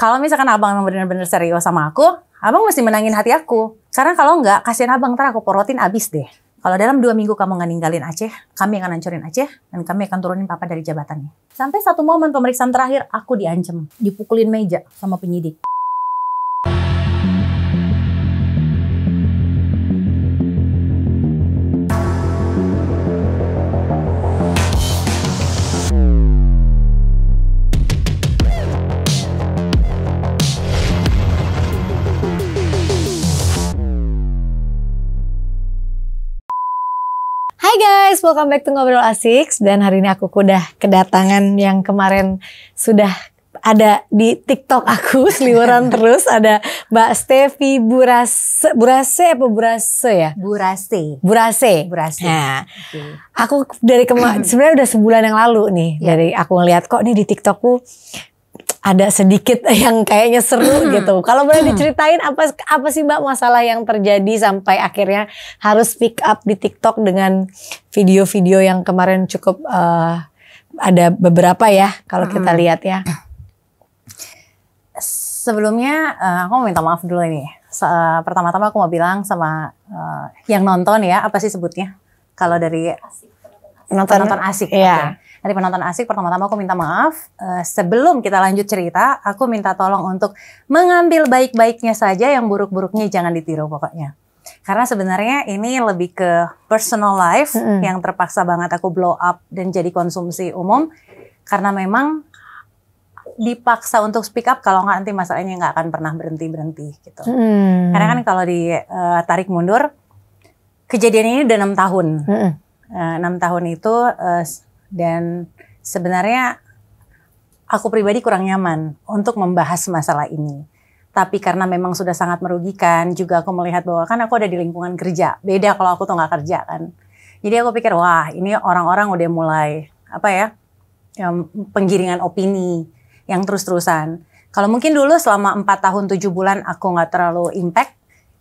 kalau misalkan abang emang bener-bener serius sama aku, abang mesti menangin hati aku. Karena kalau enggak, kasihan abang ntar aku porotin abis deh. Kalau dalam dua minggu kamu nggak ninggalin Aceh, kami akan hancurin Aceh, dan kami akan turunin papa dari jabatannya. Sampai satu momen pemeriksaan terakhir, aku diancam, dipukulin meja sama penyidik. guys, welcome back to Ngobrol Asik dan hari ini aku udah kedatangan yang kemarin sudah ada di TikTok aku seliweran terus ada Mbak Stevi Burase Burase apa Burase ya? Burase. Burase. Burase. Nah, okay. aku dari kemarin sebenarnya udah sebulan yang lalu nih yeah. dari aku ngeliat kok nih di TikTokku ada sedikit yang kayaknya seru gitu. Kalau boleh diceritain apa apa sih Mbak masalah yang terjadi sampai akhirnya harus pick up di TikTok dengan video-video yang kemarin cukup uh, ada beberapa ya kalau hmm. kita lihat ya. Sebelumnya uh, aku mau minta maaf dulu ini. Uh, Pertama-tama aku mau bilang sama uh, yang nonton ya apa sih sebutnya? Kalau dari asik, nonton asik. Iya. Okay dari penonton asik pertama-tama aku minta maaf. Uh, sebelum kita lanjut cerita, aku minta tolong untuk mengambil baik-baiknya saja, yang buruk-buruknya jangan ditiru pokoknya. Karena sebenarnya ini lebih ke personal life mm -hmm. yang terpaksa banget aku blow up dan jadi konsumsi umum. Karena memang dipaksa untuk speak up kalau nggak nanti masalahnya nggak akan pernah berhenti berhenti gitu. Mm. Karena kan kalau ditarik eh, mundur kejadian ini udah enam tahun. Mm. Uh, tahun itu uh, dan sebenarnya aku pribadi kurang nyaman untuk membahas masalah ini. Tapi karena memang sudah sangat merugikan, juga aku melihat bahwa kan aku ada di lingkungan kerja. Beda kalau aku tuh nggak kerja kan. Jadi aku pikir wah ini orang-orang udah mulai apa ya penggiringan opini yang terus-terusan. Kalau mungkin dulu selama 4 tahun 7 bulan aku nggak terlalu impact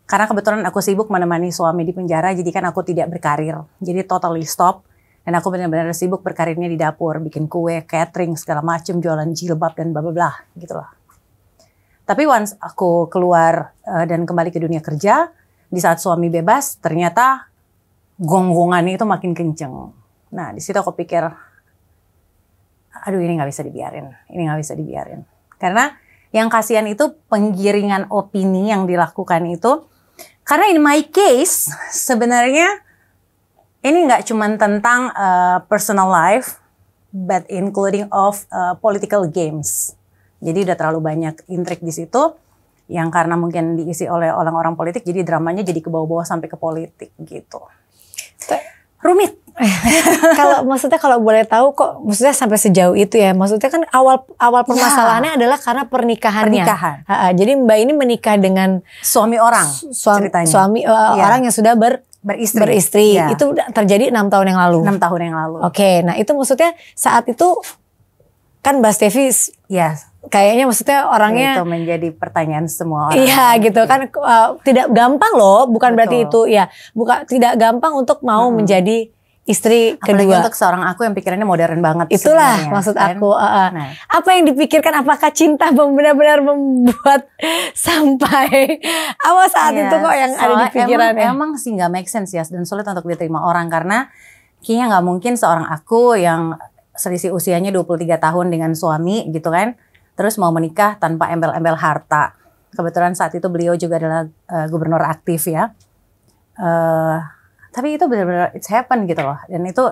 karena kebetulan aku sibuk menemani suami di penjara jadi kan aku tidak berkarir. Jadi totally stop dan aku benar-benar sibuk berkarirnya di dapur, bikin kue, catering, segala macem, jualan jilbab dan bla bla bla gitu loh. Tapi once aku keluar uh, dan kembali ke dunia kerja, di saat suami bebas, ternyata gonggongannya itu makin kenceng. Nah, di situ aku pikir, aduh ini nggak bisa dibiarin, ini nggak bisa dibiarin. Karena yang kasihan itu penggiringan opini yang dilakukan itu, karena in my case sebenarnya ini nggak cuma tentang uh, personal life, but including of uh, political games. Jadi udah terlalu banyak intrik di situ yang karena mungkin diisi oleh orang-orang politik, jadi dramanya jadi ke bawah-bawah sampai ke politik gitu. Rumit. kalau maksudnya kalau boleh tahu kok maksudnya sampai sejauh itu ya. Maksudnya kan awal awal ya. permasalahannya ya. adalah karena pernikahannya. Pernikahan. Ha -ha, jadi Mbak ini menikah dengan suami orang su suami, Suami uh, eh, ya. orang yang sudah ber beristri. Beristri. Ya. Itu terjadi enam tahun yang lalu. Enam tahun yang lalu. Oke, okay, nah itu maksudnya saat itu kan Mbak Stevi ya kayaknya maksudnya orangnya itu menjadi pertanyaan semua orang. Iya gitu kan uh, tidak gampang loh, bukan Betul. berarti itu ya, bukan tidak gampang untuk mau hmm. menjadi istri Apalagi kedua. untuk seorang aku yang pikirannya modern banget. Itulah sebenarnya. maksud kan? aku. Uh, Nah. Apa yang dipikirkan? Apakah cinta benar-benar membuat sampai awal saat yeah. itu kok yang so, ada di pikirannya? Emang, ya? emang sih nggak make sense ya dan sulit untuk diterima orang karena kayaknya nggak mungkin seorang aku yang selisih usianya 23 tahun dengan suami gitu kan, terus mau menikah tanpa embel-embel harta. Kebetulan saat itu beliau juga adalah uh, gubernur aktif ya. Uh, tapi itu benar-benar it's happen gitu loh dan itu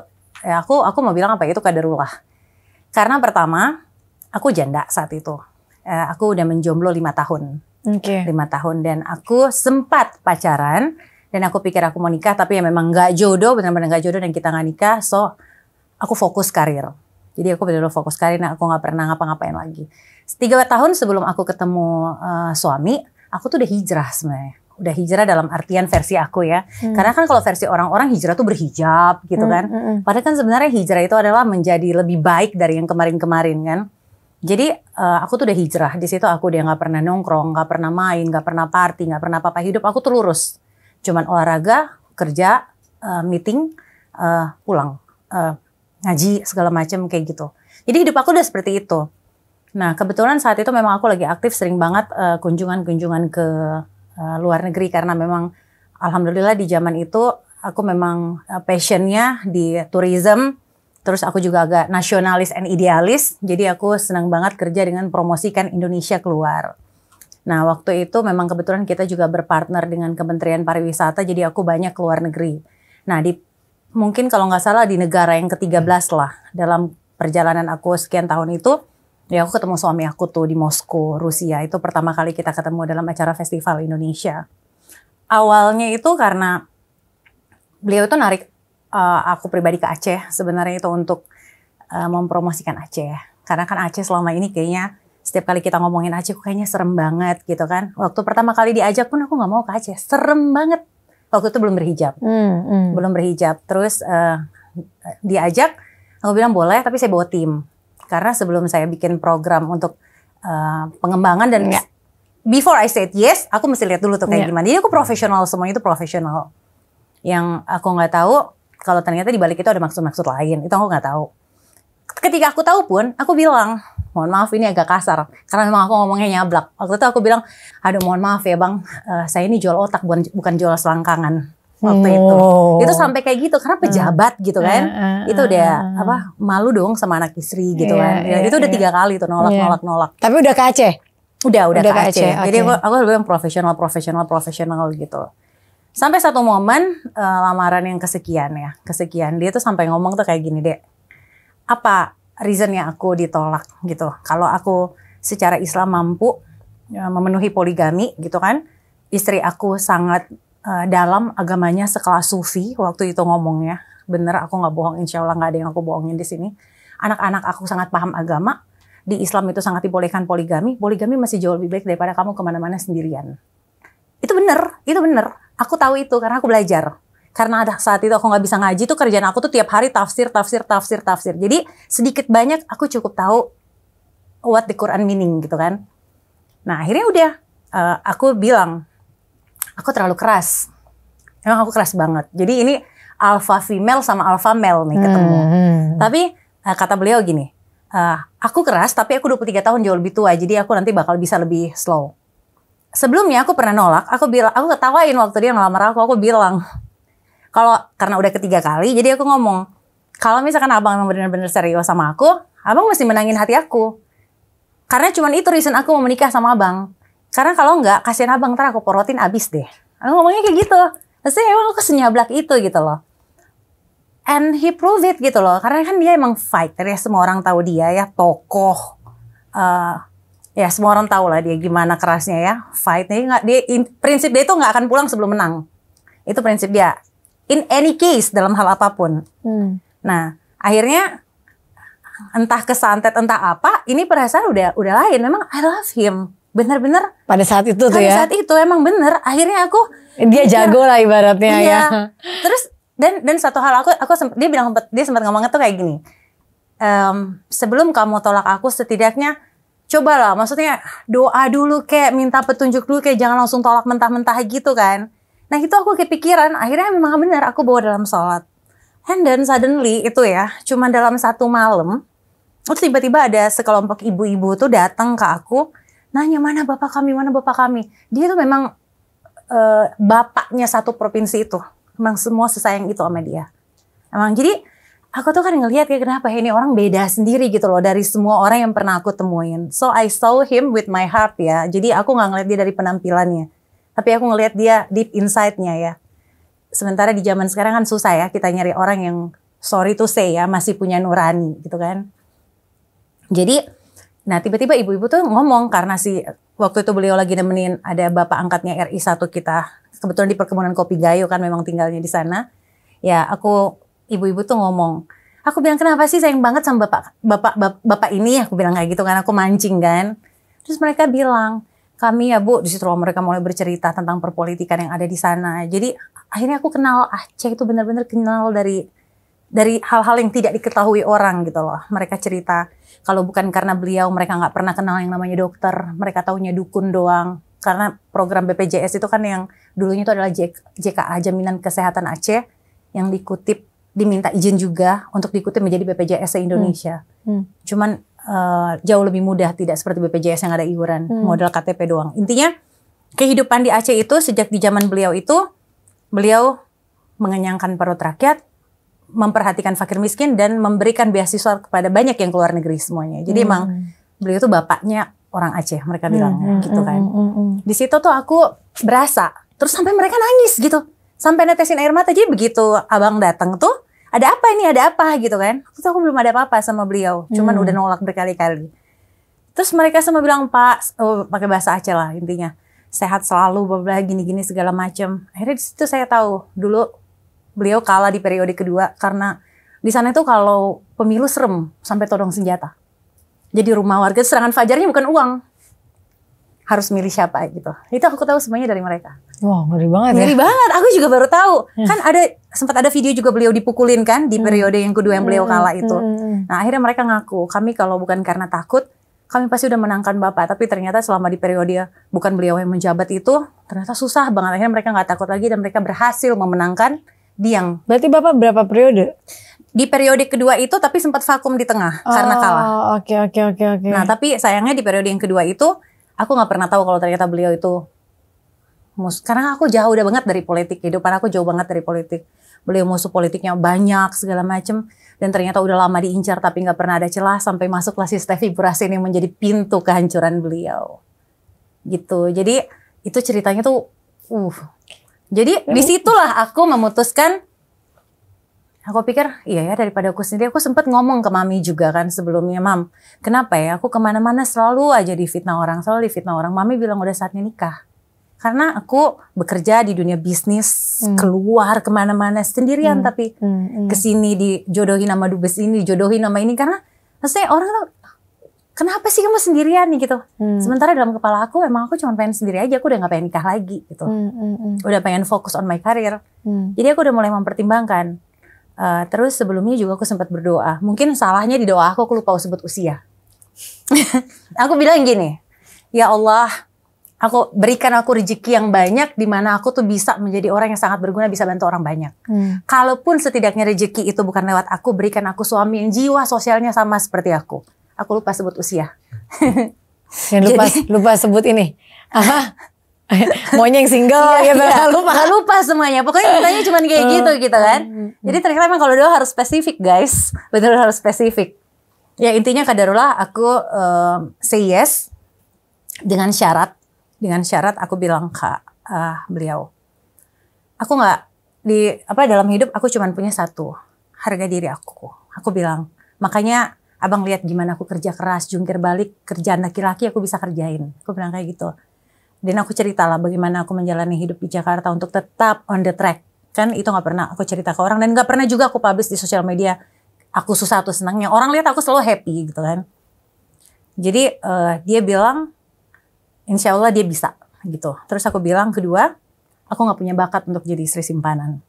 ya aku aku mau bilang apa ya, itu kaderullah karena pertama aku janda saat itu eh, aku udah menjomblo lima tahun okay. lima tahun dan aku sempat pacaran dan aku pikir aku mau nikah tapi ya memang nggak jodoh benar-benar nggak jodoh dan kita nggak nikah so aku fokus karir jadi aku benar-benar fokus karir dan nah aku nggak pernah ngapa-ngapain lagi tiga tahun sebelum aku ketemu uh, suami aku tuh udah hijrah sebenarnya udah hijrah dalam artian versi aku ya. Hmm. Karena kan kalau versi orang-orang hijrah tuh berhijab gitu hmm, kan. Hmm, hmm, Padahal kan sebenarnya hijrah itu adalah menjadi lebih baik dari yang kemarin-kemarin kan. Jadi uh, aku tuh udah hijrah di situ aku udah nggak pernah nongkrong, nggak pernah main, nggak pernah party, nggak pernah apa-apa hidup aku tuh lurus. Cuman olahraga, kerja, uh, meeting, uh, pulang, uh, ngaji segala macam kayak gitu. Jadi hidup aku udah seperti itu. Nah kebetulan saat itu memang aku lagi aktif sering banget kunjungan-kunjungan uh, kunjungan -kunjungan ke uh, luar negeri karena memang alhamdulillah di zaman itu aku memang uh, passionnya di tourism. Terus aku juga agak nasionalis and idealis, jadi aku senang banget kerja dengan promosikan Indonesia keluar. Nah, waktu itu memang kebetulan kita juga berpartner dengan Kementerian Pariwisata, jadi aku banyak ke luar negeri. Nah, di mungkin kalau nggak salah di negara yang ke-13 lah dalam perjalanan aku sekian tahun itu, Ya aku ketemu suami aku tuh di Moskow, Rusia. Itu pertama kali kita ketemu dalam acara festival Indonesia. Awalnya itu karena beliau itu narik uh, aku pribadi ke Aceh sebenarnya itu untuk uh, mempromosikan Aceh. Karena kan Aceh selama ini kayaknya setiap kali kita ngomongin Aceh aku kayaknya serem banget gitu kan. Waktu pertama kali diajak pun aku nggak mau ke Aceh, serem banget. Waktu itu belum berhijab, mm, hmm. belum berhijab. Terus uh, diajak, aku bilang boleh tapi saya bawa tim karena sebelum saya bikin program untuk uh, pengembangan dan yeah. before I said yes, aku mesti lihat dulu tuh kayak yeah. gimana. Jadi aku profesional semuanya itu profesional. Yang aku nggak tahu kalau ternyata di balik itu ada maksud-maksud lain. Itu aku nggak tahu. Ketika aku tahu pun, aku bilang, mohon maaf ini agak kasar karena memang aku ngomongnya nyablak waktu itu aku bilang aduh mohon maaf ya bang uh, saya ini jual otak bukan bukan jual selangkangan waktu itu. Oh. Itu sampai kayak gitu karena pejabat uh, gitu kan. Uh, itu udah ah, apa malu dong sama anak istri gitu iya, kan. Yeah, iya, itu udah iya. tiga kali tuh nolak yeah. nolak nolak. Tapi udah ke Aceh. Udah udah, udah ke, Aceh. Aceh. Jadi aku aku lebih yang profesional profesional profesional gitu. Sampai satu momen uh, lamaran yang kesekian ya, kesekian dia tuh sampai ngomong tuh kayak gini, deh. Apa reasonnya aku ditolak gitu? Kalau aku secara Islam mampu ya, memenuhi poligami gitu kan, istri aku sangat Eh, dalam agamanya sekelas sufi waktu itu ngomongnya bener aku nggak bohong insya Allah nggak ada yang aku bohongin di sini anak-anak aku sangat paham agama di Islam itu sangat dibolehkan poligami poligami masih jauh lebih baik daripada kamu kemana-mana sendirian itu bener itu bener aku tahu itu karena aku belajar karena ada saat itu aku nggak bisa ngaji tuh kerjaan aku tuh tiap hari tafsir tafsir tafsir tafsir jadi sedikit banyak aku cukup tahu what the Quran meaning gitu kan nah akhirnya udah uh, aku bilang aku terlalu keras. Emang aku keras banget. Jadi ini alpha female sama alpha male nih ketemu. Hmm. hmm. Tapi uh, kata beliau gini, uh, aku keras tapi aku 23 tahun jauh lebih tua. Jadi aku nanti bakal bisa lebih slow. Sebelumnya aku pernah nolak, aku bilang aku ketawain waktu dia ngelamar aku, aku bilang kalau karena udah ketiga kali jadi aku ngomong kalau misalkan abang memang bener-bener serius sama aku, abang mesti menangin hati aku. Karena cuman itu reason aku mau menikah sama abang. Karena kalau enggak, kasihan abang ntar aku porotin abis deh. Aku ngomongnya kayak gitu. Pasti emang aku senyablak itu gitu loh. And he prove it gitu loh. Karena kan dia emang fighter ya. Semua orang tahu dia ya. Tokoh. Uh, ya semua orang tahu lah dia gimana kerasnya ya. fight. dia nggak dia in, prinsip dia itu nggak akan pulang sebelum menang. Itu prinsip dia. In any case dalam hal apapun. Hmm. Nah akhirnya entah kesantet entah apa ini perasaan udah udah lain memang I love him bener-bener pada saat itu tuh ya. Pada saat itu emang bener. Akhirnya aku dia jago lah ibaratnya iya. ya. Terus dan dan satu hal aku aku sempet, dia bilang dia sempat ngomongnya tuh kayak gini. Um, sebelum kamu tolak aku setidaknya coba cobalah maksudnya doa dulu kayak minta petunjuk dulu kayak jangan langsung tolak mentah-mentah gitu kan. Nah itu aku kepikiran akhirnya memang benar aku bawa dalam sholat. And then suddenly itu ya cuma dalam satu malam terus tiba-tiba ada sekelompok ibu-ibu tuh datang ke aku nanya mana bapak kami, mana bapak kami. Dia itu memang uh, bapaknya satu provinsi itu. Memang semua sesayang itu sama dia. Emang jadi aku tuh kan ngelihat ya kenapa ini orang beda sendiri gitu loh dari semua orang yang pernah aku temuin. So I saw him with my heart ya. Jadi aku nggak ngeliat dia dari penampilannya, tapi aku ngelihat dia deep inside-nya ya. Sementara di zaman sekarang kan susah ya kita nyari orang yang sorry to say ya masih punya nurani gitu kan. Jadi Nah, tiba-tiba ibu-ibu tuh ngomong karena si waktu itu beliau lagi nemenin ada bapak angkatnya RI satu kita kebetulan di perkebunan kopi Gayo kan memang tinggalnya di sana. Ya, aku ibu-ibu tuh ngomong, aku bilang kenapa sih sayang banget sama bapak bapak bapak, bapak ini aku bilang kayak gitu kan aku mancing kan. Terus mereka bilang, kami ya Bu, di situ mereka mulai bercerita tentang perpolitikan yang ada di sana. Jadi akhirnya aku kenal Aceh itu benar-benar kenal dari dari hal-hal yang tidak diketahui orang gitu loh. Mereka cerita kalau bukan karena beliau, mereka nggak pernah kenal yang namanya dokter. Mereka taunya dukun doang. Karena program BPJS itu kan yang dulunya itu adalah JKA, Jaminan Kesehatan Aceh, yang dikutip, diminta izin juga untuk dikutip menjadi BPJS Indonesia. Hmm. Hmm. Cuman uh, jauh lebih mudah, tidak seperti BPJS yang ada iuran, hmm. modal KTP doang. Intinya kehidupan di Aceh itu sejak di zaman beliau itu, beliau mengenyangkan perut rakyat, memperhatikan fakir miskin dan memberikan beasiswa kepada banyak yang keluar negeri semuanya. Jadi hmm. emang beliau tuh bapaknya orang Aceh, mereka bilang hmm, hmm gitu hmm, kan. Hmm, hmm, Di situ tuh aku berasa, terus sampai mereka nangis gitu. Sampai netesin air mata. Jadi begitu abang datang tuh, ada apa ini, ada apa gitu kan. Terus aku belum ada apa-apa sama beliau, cuman udah nolak berkali-kali. Terus mereka semua bilang, "Pak, oh, pakai bahasa Aceh lah intinya." sehat selalu, bla gini-gini segala macam. Akhirnya di situ saya tahu dulu beliau kalah di periode kedua karena di sana itu kalau pemilu serem sampai todong senjata. Jadi rumah warga serangan fajarnya bukan uang. Harus milih siapa gitu. Itu aku tahu semuanya dari mereka. Wah, wow, ngeri banget ngeri ya. Ngeri banget. Aku juga baru tahu. Hmm. Kan ada sempat ada video juga beliau dipukulin kan di hmm. periode yang kedua yang beliau hmm, kalah itu. Hmm, hmm. Nah, akhirnya mereka ngaku, kami kalau bukan karena takut, kami pasti udah menangkan Bapak. Tapi ternyata selama di periode bukan beliau yang menjabat itu, ternyata susah banget. Akhirnya mereka nggak takut lagi dan mereka berhasil memenangkan Diang. Berarti Bapak berapa periode? Di periode kedua itu tapi sempat vakum di tengah oh, karena kalah. Oke okay, oke okay, oke okay, oke. Okay. Nah tapi sayangnya di periode yang kedua itu aku nggak pernah tahu kalau ternyata beliau itu mus. Karena aku jauh udah banget dari politik kehidupan aku jauh banget dari politik. Beliau musuh politiknya banyak segala macem dan ternyata udah lama diincar tapi nggak pernah ada celah sampai masuklah si Steffi Burasi ini menjadi pintu kehancuran beliau. Gitu. Jadi itu ceritanya tuh uh jadi ya. disitulah aku memutuskan aku pikir iya ya daripada aku sendiri aku sempat ngomong ke mami juga kan sebelumnya mam kenapa ya aku kemana-mana selalu aja difitnah orang selalu difitnah orang mami bilang udah saatnya nikah karena aku bekerja di dunia bisnis hmm. keluar kemana-mana sendirian hmm. tapi hmm. hmm. kesini dijodohin sama dubes ini dijodohin sama ini karena maksudnya orang tuh kenapa sih kamu sendirian nih gitu hmm. sementara dalam kepala aku emang aku cuma pengen sendiri aja aku udah nggak pengen nikah lagi gitu hmm, hmm, hmm. udah pengen fokus on my career hmm. jadi aku udah mulai mempertimbangkan uh, terus sebelumnya juga aku sempat berdoa mungkin salahnya di doa aku aku lupa sebut usia aku bilang gini ya Allah aku berikan aku rezeki yang banyak di mana aku tuh bisa menjadi orang yang sangat berguna bisa bantu orang banyak. Hmm. Kalaupun setidaknya rezeki itu bukan lewat aku, berikan aku suami yang jiwa sosialnya sama seperti aku. Aku lupa sebut usia. Yang lupa Jadi, lupa sebut ini. Apa? maunya yang single iya, gitu iya. lupa lupa semuanya pokoknya ditanya cuma kayak hmm. gitu gitu kan hmm. jadi ternyata memang kalau doa harus spesifik guys betul harus spesifik ya intinya kadarullah aku um, say yes dengan syarat dengan syarat aku bilang ke uh, beliau aku nggak di apa dalam hidup aku cuma punya satu harga diri aku aku bilang makanya abang lihat gimana aku kerja keras, jungkir balik, kerjaan laki-laki aku bisa kerjain. Aku bilang kayak gitu. Dan aku ceritalah bagaimana aku menjalani hidup di Jakarta untuk tetap on the track. Kan itu gak pernah aku cerita ke orang dan gak pernah juga aku publish di sosial media. Aku susah atau senangnya. Orang lihat aku selalu happy gitu kan. Jadi uh, dia bilang, insya Allah dia bisa gitu. Terus aku bilang kedua, aku gak punya bakat untuk jadi istri simpanan.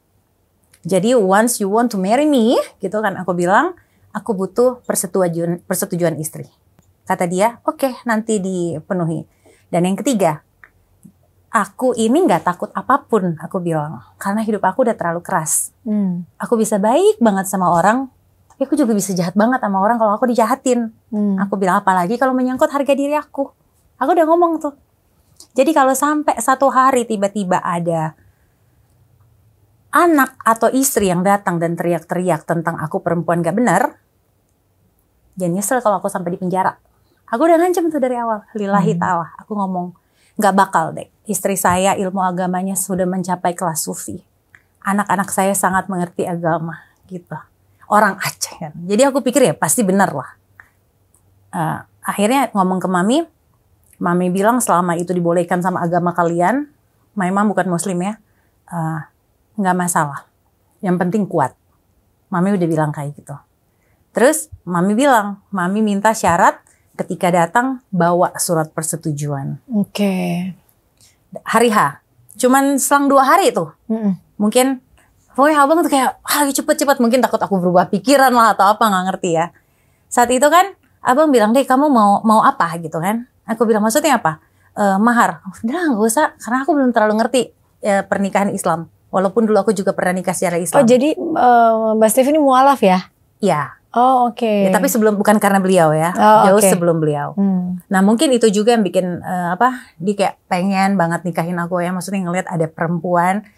Jadi once you want to marry me, gitu kan aku bilang, aku butuh persetujuan persetujuan istri. Kata dia, oke okay, nanti dipenuhi. Dan yang ketiga, aku ini nggak takut apapun, aku bilang. Karena hidup aku udah terlalu keras. Hmm. Aku bisa baik banget sama orang, tapi aku juga bisa jahat banget sama orang kalau aku dijahatin. Hmm. Aku bilang, apalagi kalau menyangkut harga diri aku. Aku udah ngomong tuh. Jadi kalau sampai satu hari tiba-tiba ada anak atau istri yang datang dan teriak-teriak tentang aku perempuan gak benar, jangan nyesel kalau aku sampai di penjara. Aku udah ngancam tuh dari awal, lillahi hmm. ta'ala. Aku ngomong, gak bakal deh. Istri saya ilmu agamanya sudah mencapai kelas sufi. Anak-anak saya sangat mengerti agama gitu. Orang Aceh kan. Jadi aku pikir ya pasti benar lah. Uh, akhirnya ngomong ke mami, mami bilang selama itu dibolehkan sama agama kalian, Mami bukan muslim ya, uh, nggak masalah. Yang penting kuat. Mami udah bilang kayak gitu. Terus mami bilang, mami minta syarat ketika datang bawa surat persetujuan. Oke. Okay. Hari H. Cuman selang dua hari itu. Mm -mm. Mungkin, woi abang tuh kayak, ah cepet-cepet. Mungkin takut aku berubah pikiran lah atau apa, nggak ngerti ya. Saat itu kan, abang bilang, deh kamu mau mau apa gitu kan. Aku bilang, maksudnya apa? E, mahar. Udah gak usah, karena aku belum terlalu ngerti e, pernikahan Islam. Walaupun dulu aku juga pernah nikah secara Islam. Oh jadi uh, Mbak ini mualaf ya? Iya. Oh oke. Okay. Ya, tapi sebelum bukan karena beliau ya, oh, jauh okay. sebelum beliau. Hmm. Nah mungkin itu juga yang bikin uh, apa? Dia kayak pengen banget nikahin aku ya. Maksudnya ngelihat ada perempuan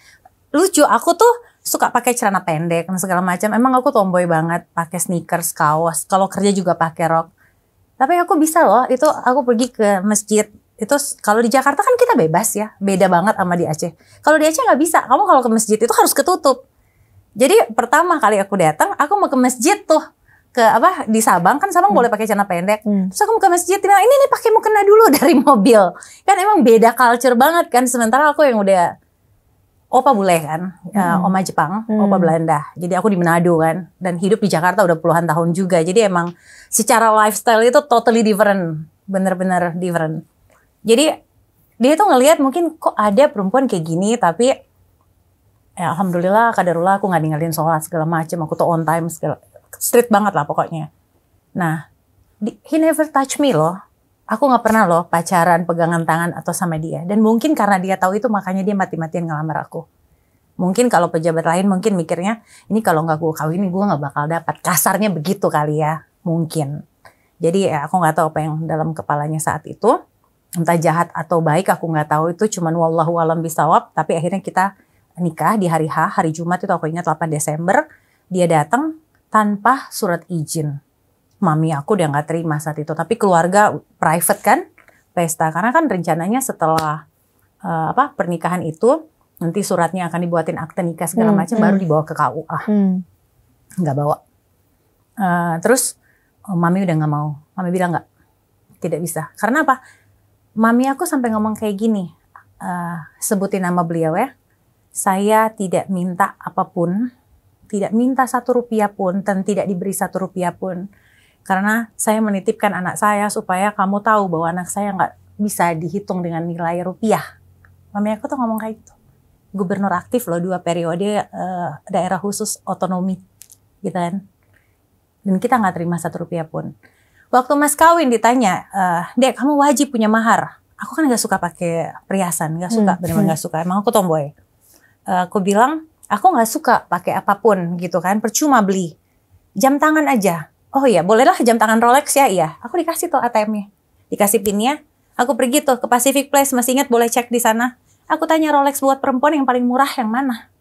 lucu. Aku tuh suka pakai celana pendek dan segala macam. Emang aku tomboy banget, pakai sneakers, kaos. Kalau kerja juga pakai rok. Tapi aku bisa loh. Itu aku pergi ke masjid itu kalau di Jakarta kan kita bebas ya, beda banget sama di Aceh. Kalau di Aceh nggak bisa, kamu kalau ke masjid itu harus ketutup. Jadi pertama kali aku datang, aku mau ke masjid tuh ke apa di Sabang kan Sabang hmm. boleh pakai celana pendek. Hmm. Terus aku mau ke masjid bilang ini nih pakai mukena dulu dari mobil. Kan emang beda culture banget kan sementara aku yang udah opa bule kan, ya, hmm. oma Jepang, hmm. opa Belanda. Jadi aku di Manado kan dan hidup di Jakarta udah puluhan tahun juga. Jadi emang secara lifestyle itu totally different, bener-bener different. Jadi dia tuh ngelihat mungkin kok ada perempuan kayak gini tapi ya alhamdulillah kadarullah aku nggak ninggalin sholat segala macem aku tuh on time segala street banget lah pokoknya nah di, he never touch me loh aku nggak pernah loh pacaran pegangan tangan atau sama dia dan mungkin karena dia tahu itu makanya dia mati-matian ngelamar aku mungkin kalau pejabat lain mungkin mikirnya ini kalau nggak gue kawin gue nggak bakal dapat kasarnya begitu kali ya mungkin jadi ya, aku nggak tahu apa yang dalam kepalanya saat itu entah jahat atau baik aku nggak tahu itu cuman wallahu alam bisawab tapi akhirnya kita nikah di hari H hari Jumat itu aku ingat 8 Desember dia datang tanpa surat izin mami aku udah nggak terima saat itu tapi keluarga private kan pesta karena kan rencananya setelah uh, apa pernikahan itu nanti suratnya akan dibuatin akte nikah segala hmm, macam hmm, baru dibawa ke KUA hmm. nggak hmm. bawa uh, terus oh, mami udah nggak mau mami bilang nggak tidak bisa karena apa Mami aku sampai ngomong kayak gini, uh, sebutin nama beliau ya. Saya tidak minta apapun, tidak minta satu rupiah pun, dan tidak diberi satu rupiah pun. Karena saya menitipkan anak saya supaya kamu tahu bahwa anak saya nggak bisa dihitung dengan nilai rupiah. Mami aku tuh ngomong kayak gitu. Gubernur aktif loh dua periode uh, daerah khusus otonomi gitu kan. Dan kita nggak terima satu rupiah pun. Waktu mas kawin ditanya, uh, dek kamu wajib punya mahar. Aku kan gak suka pakai perhiasan, gak suka, hmm. benar-benar gak suka. Emang aku tomboy. Uh, aku bilang, aku gak suka pakai apapun gitu kan, percuma beli. Jam tangan aja. Oh iya, bolehlah jam tangan Rolex ya, iya. Aku dikasih tuh ATM-nya. Dikasih pinnya. Aku pergi tuh ke Pacific Place, masih ingat boleh cek di sana. Aku tanya Rolex buat perempuan yang paling murah yang mana?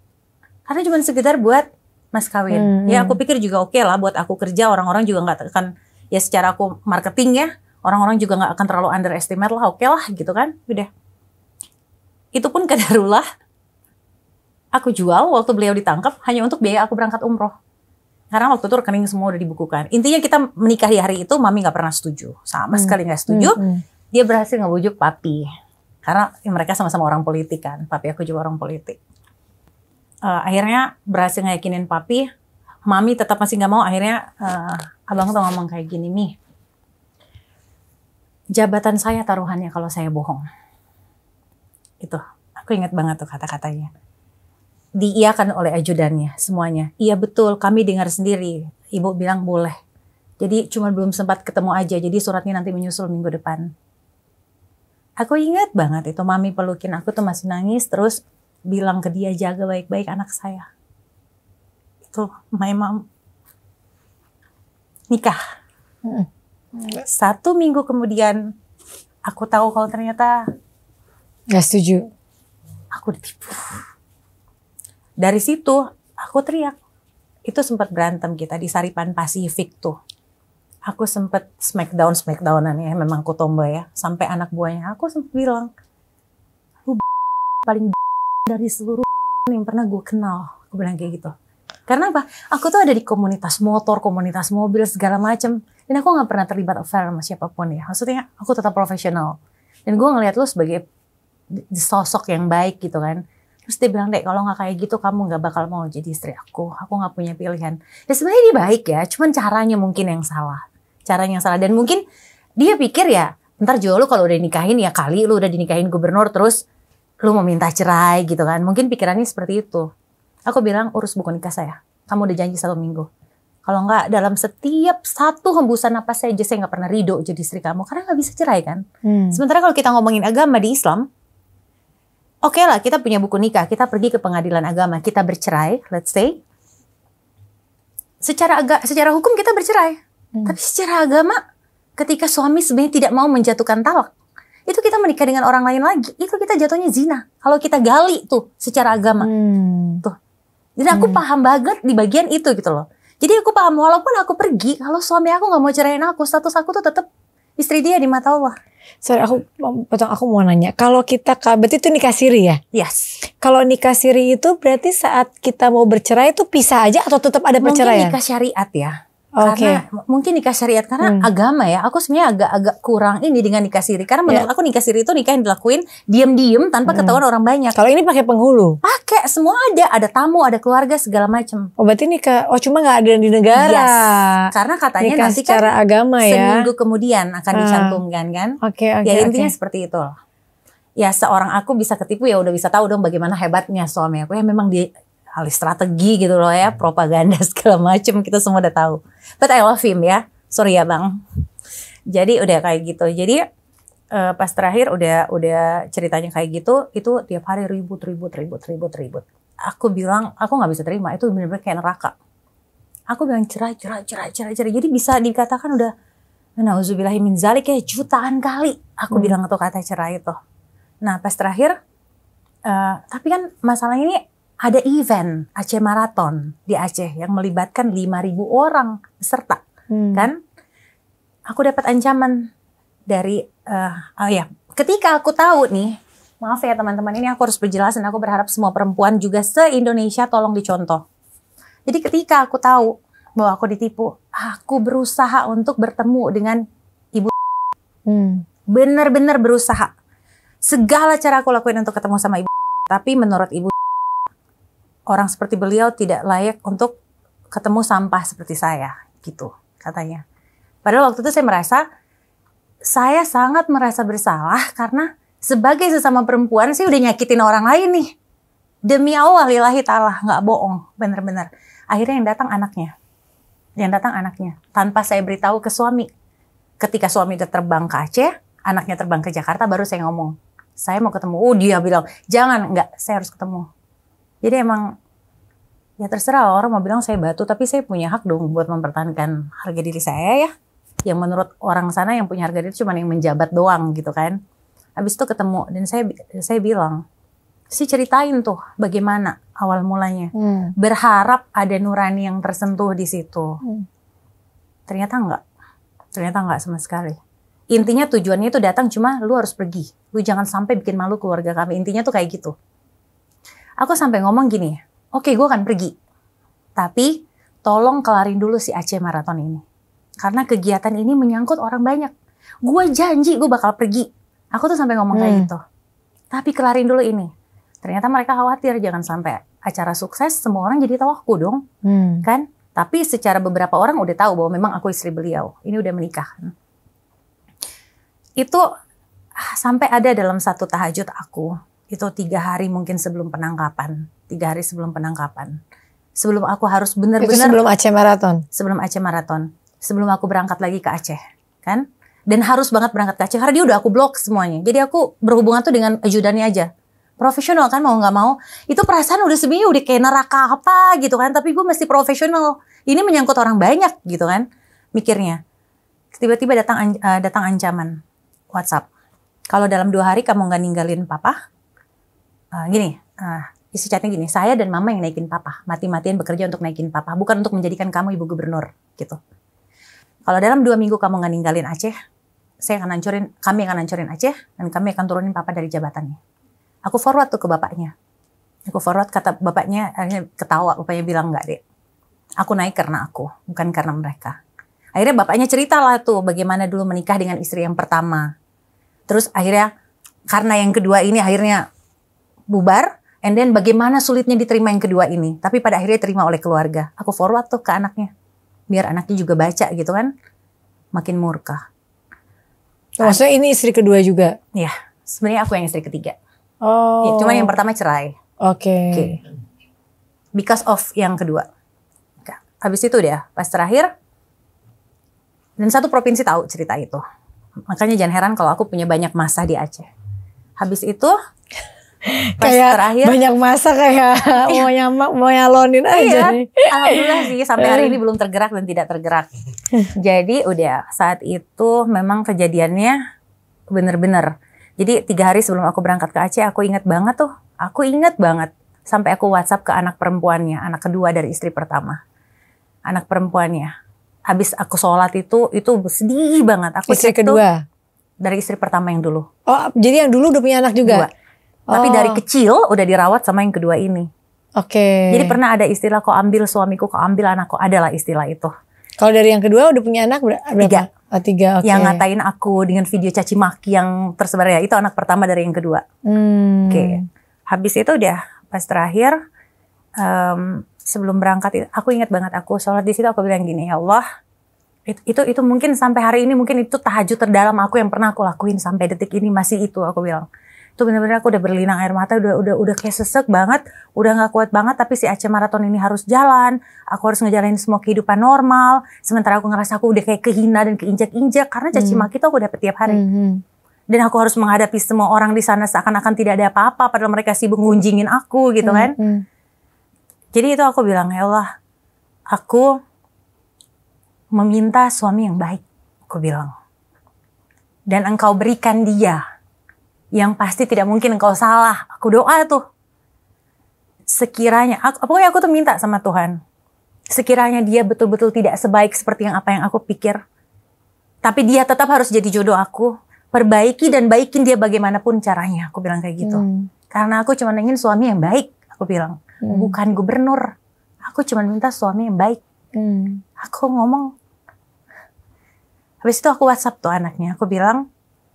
Karena cuma sekitar buat mas kawin. Hmm. Ya hmm. aku pikir juga oke okay lah buat aku kerja, orang-orang juga nggak akan ya secara aku marketing ya orang-orang juga nggak akan terlalu underestimate lah oke okay lah gitu kan udah itu pun kadarulah aku jual waktu beliau ditangkap hanya untuk biaya aku berangkat umroh karena waktu itu rekening semua udah dibukukan intinya kita menikah di hari itu mami nggak pernah setuju sama hmm. sekali nggak setuju hmm, hmm. dia berhasil ngebujuk papi karena mereka sama-sama orang politik kan papi aku juga orang politik uh, akhirnya berhasil ngeyakinin papi mami tetap masih nggak mau akhirnya uh, abang tuh ngomong kayak gini nih jabatan saya taruhannya kalau saya bohong itu aku ingat banget tuh kata-katanya diiakan oleh ajudannya semuanya iya betul kami dengar sendiri ibu bilang boleh jadi cuma belum sempat ketemu aja jadi suratnya nanti menyusul minggu depan aku ingat banget itu mami pelukin aku tuh masih nangis terus bilang ke dia jaga baik-baik anak saya tuh my mom nikah. Satu minggu kemudian aku tahu kalau ternyata nggak setuju. Aku ditipu. Dari situ aku teriak. Itu sempat berantem kita di Saripan Pasifik tuh. Aku sempat smackdown smackdownan ya memang aku tomboy ya sampai anak buahnya aku sempat bilang lu paling dari seluruh yang pernah gue kenal. Aku bilang kayak gitu. Karena apa? Aku tuh ada di komunitas motor, komunitas mobil, segala macem. Dan aku nggak pernah terlibat affair sama siapapun ya. Maksudnya aku tetap profesional. Dan gue ngeliat lu sebagai sosok yang baik gitu kan. Terus dia bilang, deh kalau nggak kayak gitu kamu nggak bakal mau jadi istri aku. Aku nggak punya pilihan. Ya sebenarnya dia baik ya, cuman caranya mungkin yang salah. Caranya yang salah. Dan mungkin dia pikir ya, ntar juga lu kalau udah nikahin ya kali lu udah dinikahin gubernur terus lu mau minta cerai gitu kan. Mungkin pikirannya seperti itu. Aku bilang urus buku nikah saya. Kamu udah janji satu minggu. Kalau enggak dalam setiap satu hembusan apa saya aja saya nggak pernah ridho jadi istri kamu karena nggak bisa cerai kan. Hmm. Sementara kalau kita ngomongin agama di Islam, oke okay lah kita punya buku nikah, kita pergi ke pengadilan agama, kita bercerai, let's say. Secara agak secara hukum kita bercerai. Hmm. Tapi secara agama ketika suami sebenarnya tidak mau menjatuhkan talak, itu kita menikah dengan orang lain lagi, itu kita jatuhnya zina. Kalau kita gali tuh secara agama. Hmm. Tuh jadi aku hmm. paham banget di bagian itu gitu loh. Jadi aku paham walaupun aku pergi, kalau suami aku nggak mau ceraiin aku, status aku tuh tetap istri dia di mata Allah. Sorry aku potong aku mau nanya. Kalau kita berarti itu nikah siri ya? Yes. Kalau nikah siri itu berarti saat kita mau bercerai itu pisah aja atau tetap ada perceraian? Mungkin nikah syariat ya. Okay. Karena mungkin nikah syariat karena hmm. agama ya. Aku sebenarnya agak-agak kurang ini dengan nikah siri. Karena menurut yeah. aku nikah siri itu nikah yang dilakuin diam-diam tanpa hmm. ketahuan orang banyak. Kalau ini pakai penghulu? Pakai semua ada, ada tamu, ada keluarga segala macam. Oh berarti nikah? Oh cuma nggak ada di negara? Yes. Karena katanya nikah nanti kan secara kan agama ya. Seminggu kemudian akan hmm. dicantumkan kan? Oke okay, oke. Okay, ya intinya okay. seperti itu. lah. Ya seorang aku bisa ketipu ya udah bisa tahu dong bagaimana hebatnya suami aku ya memang di alih strategi gitu loh ya propaganda segala macem kita semua udah tahu But I love him ya. Sorry ya bang. Jadi udah kayak gitu. Jadi uh, pas terakhir udah udah ceritanya kayak gitu, itu tiap hari ribut, ribut, ribut, ribut, ribut. Aku bilang aku nggak bisa terima. Itu benar bener kayak neraka. Aku bilang cerai, cerai, cerai, cerai, cerai. Jadi bisa dikatakan udah Nah, min zalik ya jutaan kali aku hmm. bilang tuh kata cerai itu. Nah pas terakhir, uh, tapi kan masalah ini ada event Aceh Marathon di Aceh yang melibatkan 5.000 orang peserta, hmm. kan? Aku dapat ancaman dari, uh, oh ya, ketika aku tahu nih, maaf ya teman-teman, ini aku harus berjelasin. Aku berharap semua perempuan juga se Indonesia tolong dicontoh. Jadi ketika aku tahu bahwa aku ditipu, aku berusaha untuk bertemu dengan ibu. Hmm. Bener-bener berusaha. Segala cara aku lakuin untuk ketemu sama ibu. Tapi menurut ibu orang seperti beliau tidak layak untuk ketemu sampah seperti saya gitu katanya. Padahal waktu itu saya merasa saya sangat merasa bersalah karena sebagai sesama perempuan sih udah nyakitin orang lain nih. Demi Allah lillahi ta'ala nggak bohong bener-bener. Akhirnya yang datang anaknya. Yang datang anaknya tanpa saya beritahu ke suami. Ketika suami udah terbang ke Aceh, anaknya terbang ke Jakarta baru saya ngomong. Saya mau ketemu. Oh dia bilang, jangan, nggak, saya harus ketemu jadi emang ya terserah orang mau bilang saya batu tapi saya punya hak dong buat mempertahankan harga diri saya ya. Yang menurut orang sana yang punya harga diri cuma yang menjabat doang gitu kan. Habis itu ketemu dan saya saya bilang sih ceritain tuh bagaimana awal mulanya. Hmm. Berharap ada nurani yang tersentuh di situ. Hmm. Ternyata enggak. Ternyata enggak sama sekali. Intinya tujuannya itu datang cuma lu harus pergi. Lu jangan sampai bikin malu keluarga kami. Intinya tuh kayak gitu. Aku sampai ngomong gini, oke okay, gue akan pergi. Tapi tolong kelarin dulu si Aceh Marathon ini. Karena kegiatan ini menyangkut orang banyak. Gue janji gue bakal pergi. Aku tuh sampai ngomong hmm. kayak gitu. Tapi kelarin dulu ini. Ternyata mereka khawatir jangan sampai acara sukses semua orang jadi tahu aku dong. Hmm. Kan? Tapi secara beberapa orang udah tahu bahwa memang aku istri beliau. Ini udah menikah. Itu sampai ada dalam satu tahajud aku itu tiga hari mungkin sebelum penangkapan, tiga hari sebelum penangkapan. Sebelum aku harus benar-benar sebelum Aceh Marathon. Sebelum Aceh Marathon. Sebelum aku berangkat lagi ke Aceh, kan? Dan harus banget berangkat ke Aceh karena dia udah aku blok semuanya. Jadi aku berhubungan tuh dengan ajudannya aja. Profesional kan mau nggak mau. Itu perasaan udah sebenarnya udah kayak neraka apa gitu kan, tapi gue mesti profesional. Ini menyangkut orang banyak gitu kan mikirnya. Tiba-tiba datang uh, datang ancaman WhatsApp. Kalau dalam dua hari kamu nggak ninggalin papa, Eh, gini, uh, isi chatnya gini, saya dan mama yang naikin papa, mati-matian bekerja untuk naikin papa, bukan untuk menjadikan kamu ibu gubernur gitu. Kalau dalam dua minggu kamu nggak ninggalin Aceh, saya akan hancurin, kami akan hancurin Aceh, dan kami akan turunin papa dari jabatannya. Aku forward tuh ke bapaknya. Aku forward kata bapaknya, akhirnya ketawa, bapaknya bilang enggak deh. Aku naik karena aku, bukan karena mereka. Akhirnya bapaknya cerita lah tuh bagaimana dulu menikah dengan istri yang pertama. Terus akhirnya karena yang kedua ini akhirnya bubar, and then bagaimana sulitnya diterima yang kedua ini. Tapi pada akhirnya terima oleh keluarga. Aku forward tuh ke anaknya, biar anaknya juga baca gitu kan, makin murka. Oh, maksudnya ini istri kedua juga? Iya, sebenarnya aku yang istri ketiga. Oh. Ya, cuman yang pertama cerai. Oke. Okay. Okay. Because of yang kedua. Habis itu dia, pas terakhir, dan satu provinsi tahu cerita itu. Makanya jangan heran kalau aku punya banyak masa di Aceh. Habis itu kayak terakhir banyak masa kayak mau nyamak mau nyalonin aja iya. nih. Alhamdulillah sih sampai hari ini eh. belum tergerak dan tidak tergerak. Jadi udah saat itu memang kejadiannya bener-bener. Jadi tiga hari sebelum aku berangkat ke Aceh aku ingat banget tuh. Aku ingat banget sampai aku WhatsApp ke anak perempuannya, anak kedua dari istri pertama. Anak perempuannya. Habis aku sholat itu itu sedih banget. Aku istri kedua. Tuh, dari istri pertama yang dulu. Oh, jadi yang dulu udah punya anak juga? Dua. Oh. Tapi dari oh. kecil udah dirawat sama yang kedua ini. Oke. Okay. Jadi pernah ada istilah kok ambil suamiku, kok ambil anakku, adalah istilah itu. Kalau dari yang kedua udah punya anak berapa? Tiga. Oh, tiga. Okay. Yang ngatain aku dengan video caci maki yang tersebar ya itu anak pertama dari yang kedua. Hmm. Oke. Okay. Habis itu udah pas terakhir um, sebelum berangkat aku ingat banget aku sholat di situ aku bilang gini ya Allah itu, itu itu mungkin sampai hari ini mungkin itu tahajud terdalam aku yang pernah aku lakuin sampai detik ini masih itu aku bilang itu bener-bener aku udah berlinang air mata udah udah udah kayak sesek banget udah nggak kuat banget tapi si Aceh Marathon ini harus jalan aku harus ngejalanin semua kehidupan normal sementara aku ngerasa aku udah kayak kehina dan keinjak-injak karena hmm. caci maki tuh aku dapet tiap hari hmm, hmm. dan aku harus menghadapi semua orang di sana seakan-akan tidak ada apa-apa padahal mereka sibuk ngunjingin aku gitu hmm, kan hmm. jadi itu aku bilang ya Allah aku meminta suami yang baik aku bilang dan engkau berikan dia yang pasti tidak mungkin engkau salah. Aku doa tuh. Sekiranya, aku, pokoknya aku tuh minta sama Tuhan. Sekiranya dia betul-betul tidak sebaik seperti yang apa yang aku pikir. Tapi dia tetap harus jadi jodoh aku. Perbaiki dan baikin dia bagaimanapun caranya. Aku bilang kayak gitu. Hmm. Karena aku cuma ingin suami yang baik. Aku bilang, hmm. bukan gubernur. Aku cuma minta suami yang baik. Hmm. Aku ngomong. Habis itu aku WhatsApp tuh anaknya. Aku bilang,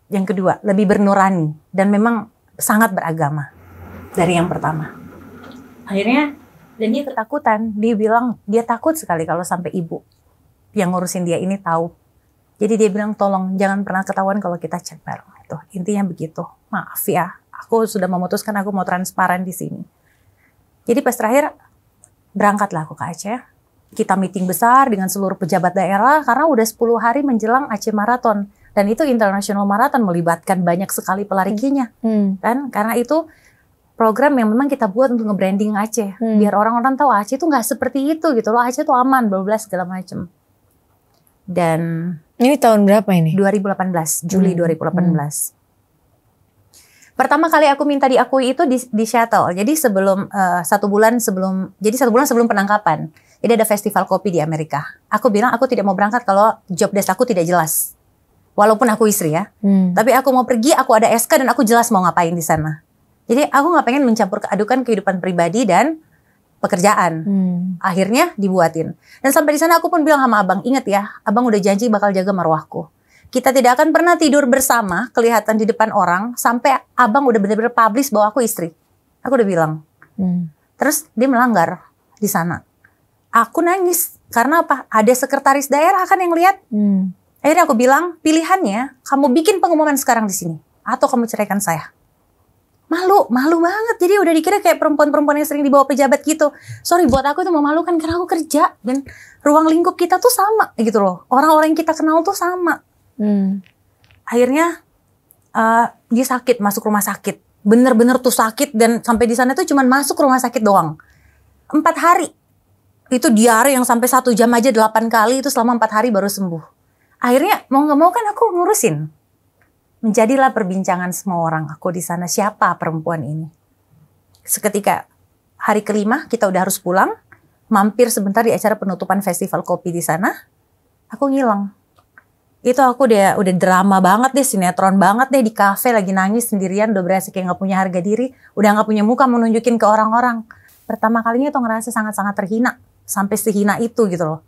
yang kedua, lebih bernurani dan memang sangat beragama dari yang pertama. Akhirnya dan dia ketakutan, dia bilang dia takut sekali kalau sampai ibu yang ngurusin dia ini tahu. Jadi dia bilang tolong jangan pernah ketahuan kalau kita chat bareng itu. Intinya begitu. Maaf ya, aku sudah memutuskan aku mau transparan di sini. Jadi pas terakhir berangkatlah aku ke Aceh. Kita meeting besar dengan seluruh pejabat daerah karena udah 10 hari menjelang Aceh Marathon dan itu internasional maraton melibatkan banyak sekali pelari hmm. kan karena itu program yang memang kita buat untuk nge-branding Aceh hmm. biar orang-orang tahu Aceh itu nggak seperti itu gitu loh Aceh itu aman bla bla segala macam dan ini tahun berapa ini 2018 Juli hmm. 2018 hmm. pertama kali aku minta diakui itu di, di Seattle jadi sebelum uh, satu bulan sebelum jadi satu bulan sebelum penangkapan jadi ada festival kopi di Amerika aku bilang aku tidak mau berangkat kalau job desk aku tidak jelas walaupun aku istri ya. Hmm. Tapi aku mau pergi, aku ada SK dan aku jelas mau ngapain di sana. Jadi aku nggak pengen mencampur keadukan kehidupan pribadi dan pekerjaan. Hmm. Akhirnya dibuatin. Dan sampai di sana aku pun bilang sama abang, inget ya, abang udah janji bakal jaga marwahku. Kita tidak akan pernah tidur bersama, kelihatan di depan orang, sampai abang udah benar-benar publish bahwa aku istri. Aku udah bilang. Hmm. Terus dia melanggar di sana. Aku nangis. Karena apa? Ada sekretaris daerah kan yang lihat. Hmm Akhirnya aku bilang, pilihannya kamu bikin pengumuman sekarang di sini. Atau kamu ceraikan saya. Malu, malu banget. Jadi udah dikira kayak perempuan-perempuan yang sering dibawa pejabat gitu. Sorry, buat aku itu memalukan karena aku kerja. Dan ruang lingkup kita tuh sama gitu loh. Orang-orang yang kita kenal tuh sama. Hmm. Akhirnya uh, dia sakit, masuk rumah sakit. Bener-bener tuh sakit dan sampai di sana tuh cuman masuk rumah sakit doang. Empat hari itu diare yang sampai satu jam aja delapan kali itu selama empat hari baru sembuh akhirnya mau nggak mau kan aku ngurusin. Menjadilah perbincangan semua orang aku di sana siapa perempuan ini. Seketika hari kelima kita udah harus pulang, mampir sebentar di acara penutupan festival kopi di sana, aku ngilang. Itu aku udah udah drama banget deh, sinetron banget deh di kafe lagi nangis sendirian, udah berasa kayak nggak punya harga diri, udah nggak punya muka menunjukin ke orang-orang. Pertama kalinya tuh ngerasa sangat-sangat terhina, sampai sehina itu gitu loh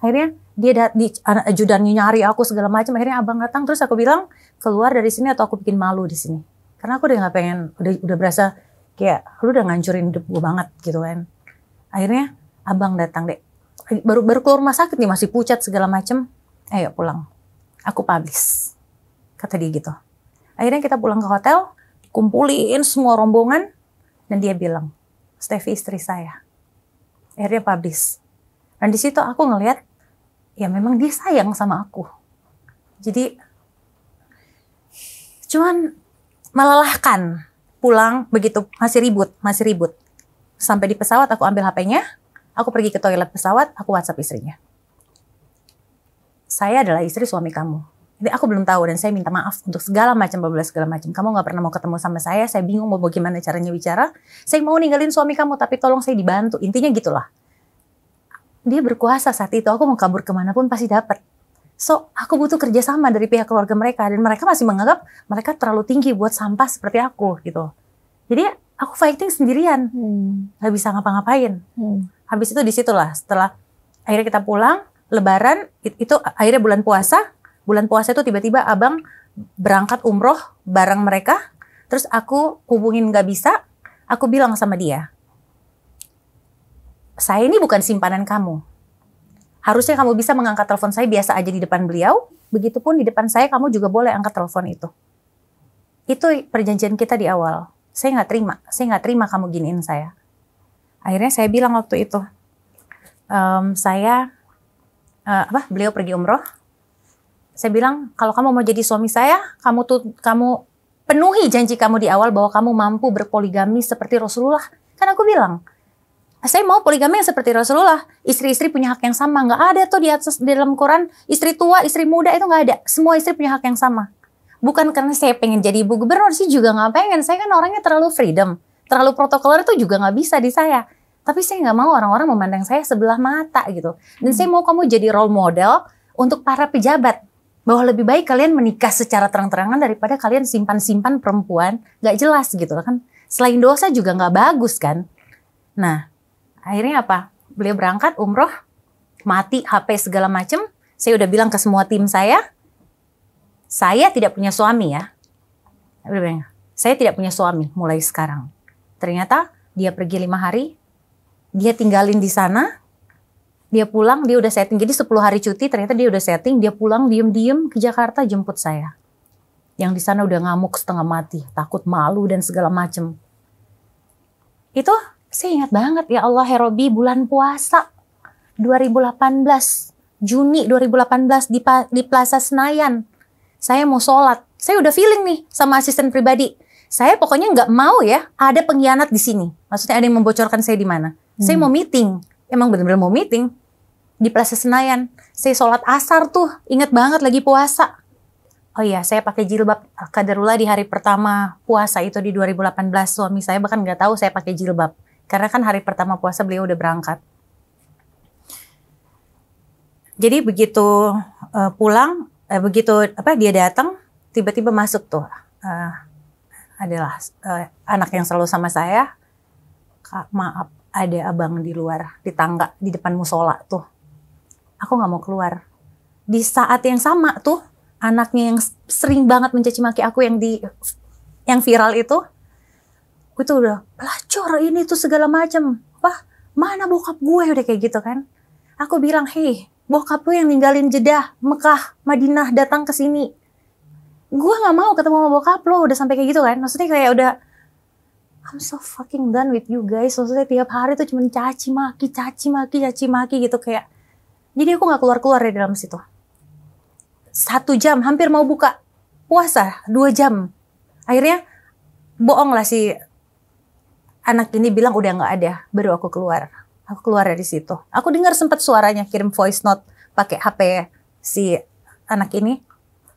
akhirnya dia dat di ajudannya nyari aku segala macam akhirnya abang datang terus aku bilang keluar dari sini atau aku bikin malu di sini karena aku udah nggak pengen udah udah berasa kayak lu udah ngancurin hidup gue banget gitu kan akhirnya abang datang dek baru baru keluar rumah sakit nih masih pucat segala macem ayo pulang aku publish kata dia gitu akhirnya kita pulang ke hotel kumpulin semua rombongan dan dia bilang Steffi istri saya akhirnya publish dan di situ aku ngelihat ya memang dia sayang sama aku. Jadi cuman melelahkan pulang begitu masih ribut, masih ribut. Sampai di pesawat aku ambil HP-nya, aku pergi ke toilet pesawat, aku WhatsApp istrinya. Saya adalah istri suami kamu. Jadi aku belum tahu dan saya minta maaf untuk segala macam berbagai segala macam. Kamu nggak pernah mau ketemu sama saya, saya bingung mau bagaimana caranya bicara. Saya mau ninggalin suami kamu tapi tolong saya dibantu. Intinya gitulah dia berkuasa saat itu. Aku mau kabur kemana pun pasti dapat. So, aku butuh kerjasama dari pihak keluarga mereka. Dan mereka masih menganggap mereka terlalu tinggi buat sampah seperti aku gitu. Jadi aku fighting sendirian. Hmm. Gak bisa ngapa-ngapain. Hmm. Habis itu disitulah setelah akhirnya kita pulang. Lebaran itu akhirnya bulan puasa. Bulan puasa itu tiba-tiba abang berangkat umroh bareng mereka. Terus aku hubungin gak bisa. Aku bilang sama dia, saya ini bukan simpanan kamu. Harusnya kamu bisa mengangkat telepon saya biasa aja di depan beliau, begitupun di depan saya kamu juga boleh angkat telepon itu. Itu perjanjian kita di awal. Saya nggak terima, saya nggak terima kamu giniin saya. Akhirnya saya bilang waktu itu, Um, saya uh, apa? Beliau pergi umroh. Saya bilang kalau kamu mau jadi suami saya, kamu tuh kamu penuhi janji kamu di awal bahwa kamu mampu berpoligami seperti Rasulullah. Kan aku bilang Nah, saya mau poligami yang seperti Rasulullah. Istri-istri punya hak yang sama. Nggak ada tuh di atas di dalam Quran istri tua, istri muda itu nggak ada. Semua istri punya hak yang sama. Bukan karena saya pengen jadi ibu gubernur sih juga nggak pengen. Saya kan orangnya terlalu freedom, terlalu protokoler itu juga nggak bisa di saya. Tapi saya nggak mau orang-orang memandang saya sebelah mata gitu. Dan saya hmm. mau kamu jadi role model untuk para pejabat bahwa lebih baik kalian menikah secara terang-terangan daripada kalian simpan-simpan perempuan nggak jelas gitu kan. Selain dosa juga nggak bagus kan. Nah, akhirnya apa beliau berangkat umroh mati HP segala macam saya udah bilang ke semua tim saya saya tidak punya suami ya saya tidak punya suami mulai sekarang ternyata dia pergi lima hari dia tinggalin di sana dia pulang dia udah setting jadi 10 hari cuti ternyata dia udah setting dia pulang diem-diem ke Jakarta jemput saya yang di sana udah ngamuk setengah mati takut malu dan segala macem itu saya ingat banget ya Allah Herobi ya bulan puasa 2018 Juni 2018 di, di Plaza Senayan. Saya mau sholat. Saya udah feeling nih sama asisten pribadi. Saya pokoknya nggak mau ya ada pengkhianat di sini. Maksudnya ada yang membocorkan saya di mana. Hmm. Saya mau meeting. Emang benar bener mau meeting. Di Plaza Senayan. Saya sholat asar tuh. Ingat banget lagi puasa. Oh iya, saya pakai jilbab kadarula di hari pertama puasa itu di 2018. Suami saya bahkan nggak tahu saya pakai jilbab. Karena kan hari pertama puasa beliau udah berangkat. Jadi begitu uh, pulang, uh, begitu apa dia datang, tiba-tiba masuk tuh uh, adalah uh, anak yang selalu sama saya. Kak, maaf, ada abang di luar di tangga di depan musola tuh. Aku nggak mau keluar. Di saat yang sama tuh anaknya yang sering banget mencaci maki aku yang di yang viral itu gue tuh udah pelacur ini tuh segala macam wah mana bokap gue udah kayak gitu kan aku bilang hei bokap lu yang ninggalin jedah Mekah Madinah datang ke sini gue nggak mau ketemu sama bokap lo udah sampai kayak gitu kan maksudnya kayak udah I'm so fucking done with you guys maksudnya tiap hari tuh cuma caci maki caci maki caci maki gitu kayak jadi aku nggak keluar keluar dari dalam situ satu jam hampir mau buka puasa dua jam akhirnya bohong lah si anak ini bilang udah nggak ada, baru aku keluar. Aku keluar dari situ. Aku dengar sempat suaranya kirim voice note pakai HP si anak ini.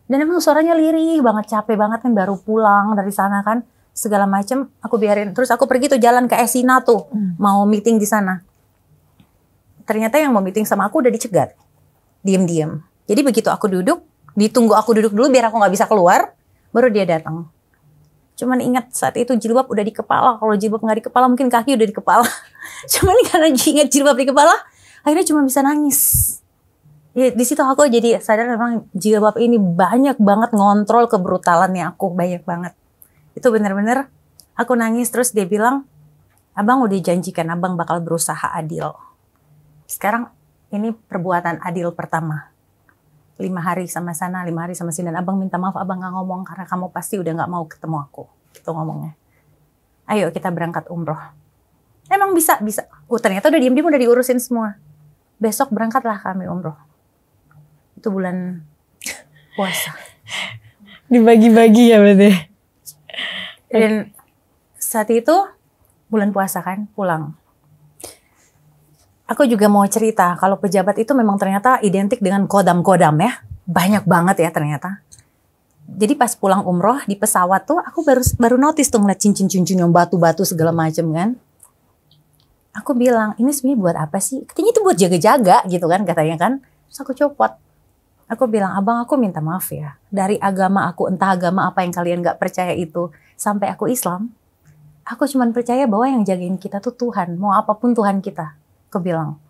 Dan emang suaranya lirih banget, capek banget kan baru pulang dari sana kan segala macem. Aku biarin. Terus aku pergi tuh jalan ke Esina tuh hmm. mau meeting di sana. Ternyata yang mau meeting sama aku udah dicegat, diem-diem. Jadi begitu aku duduk, ditunggu aku duduk dulu biar aku nggak bisa keluar, baru dia datang cuman ingat saat itu jilbab udah di kepala kalau jilbab nggak di kepala mungkin kaki udah di kepala cuman karena ingat jilbab di kepala akhirnya cuma bisa nangis ya, di situ aku jadi sadar memang jilbab ini banyak banget ngontrol kebrutalannya aku banyak banget itu bener-bener aku nangis terus dia bilang abang udah janjikan abang bakal berusaha adil sekarang ini perbuatan adil pertama lima hari sama sana, lima hari sama sini. Dan abang minta maaf, abang nggak ngomong karena kamu pasti udah nggak mau ketemu aku. Itu ngomongnya. Ayo kita berangkat umroh. Emang bisa, bisa. Oh ternyata udah diem-diem udah diurusin semua. Besok berangkatlah kami umroh. Itu bulan puasa. Dibagi-bagi ya berarti. Dan saat itu bulan puasa kan pulang Aku juga mau cerita kalau pejabat itu memang ternyata identik dengan kodam-kodam ya. Banyak banget ya ternyata. Jadi pas pulang umroh di pesawat tuh aku baru baru notice tuh ngeliat cincin-cincin yang batu-batu segala macem kan. Aku bilang ini sebenarnya buat apa sih? Katanya itu buat jaga-jaga gitu kan katanya kan. Terus aku copot. Aku bilang abang aku minta maaf ya. Dari agama aku entah agama apa yang kalian gak percaya itu sampai aku Islam. Aku cuman percaya bahwa yang jagain kita tuh Tuhan. Mau apapun Tuhan kita aku bilang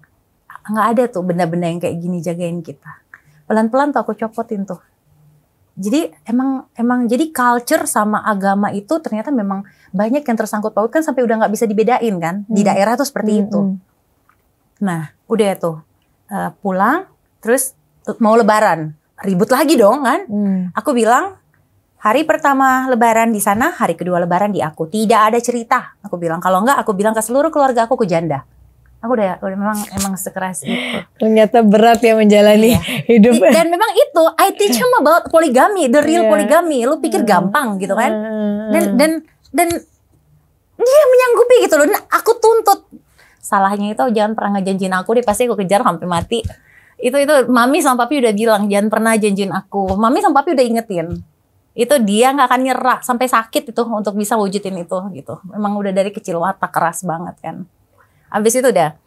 nggak ada tuh benda-benda yang kayak gini jagain kita pelan-pelan tuh aku copotin tuh jadi emang emang jadi culture sama agama itu ternyata memang banyak yang tersangkut paut kan sampai udah nggak bisa dibedain kan hmm. di daerah tuh seperti hmm. itu hmm. nah udah tuh uh, pulang terus mau lebaran ribut lagi dong kan hmm. aku bilang hari pertama lebaran di sana, hari kedua lebaran di aku. Tidak ada cerita, aku bilang. Kalau enggak, aku bilang ke seluruh keluarga aku, aku janda aku udah udah memang emang sekeras itu. Ternyata berat ya menjalani iya. hidup. Dan memang itu I teach him about poligami, the real yeah. poligami. Lu pikir hmm. gampang gitu kan? Hmm. Dan dan dan dia menyanggupi gitu loh. Dan aku tuntut salahnya itu jangan pernah ngejanjin aku deh pasti aku kejar sampai mati. Itu itu mami sama papi udah bilang jangan pernah janjin aku. Mami sama papi udah ingetin itu dia nggak akan nyerah sampai sakit itu untuk bisa wujudin itu gitu. Memang udah dari kecil watak keras banget kan. Abis itu udah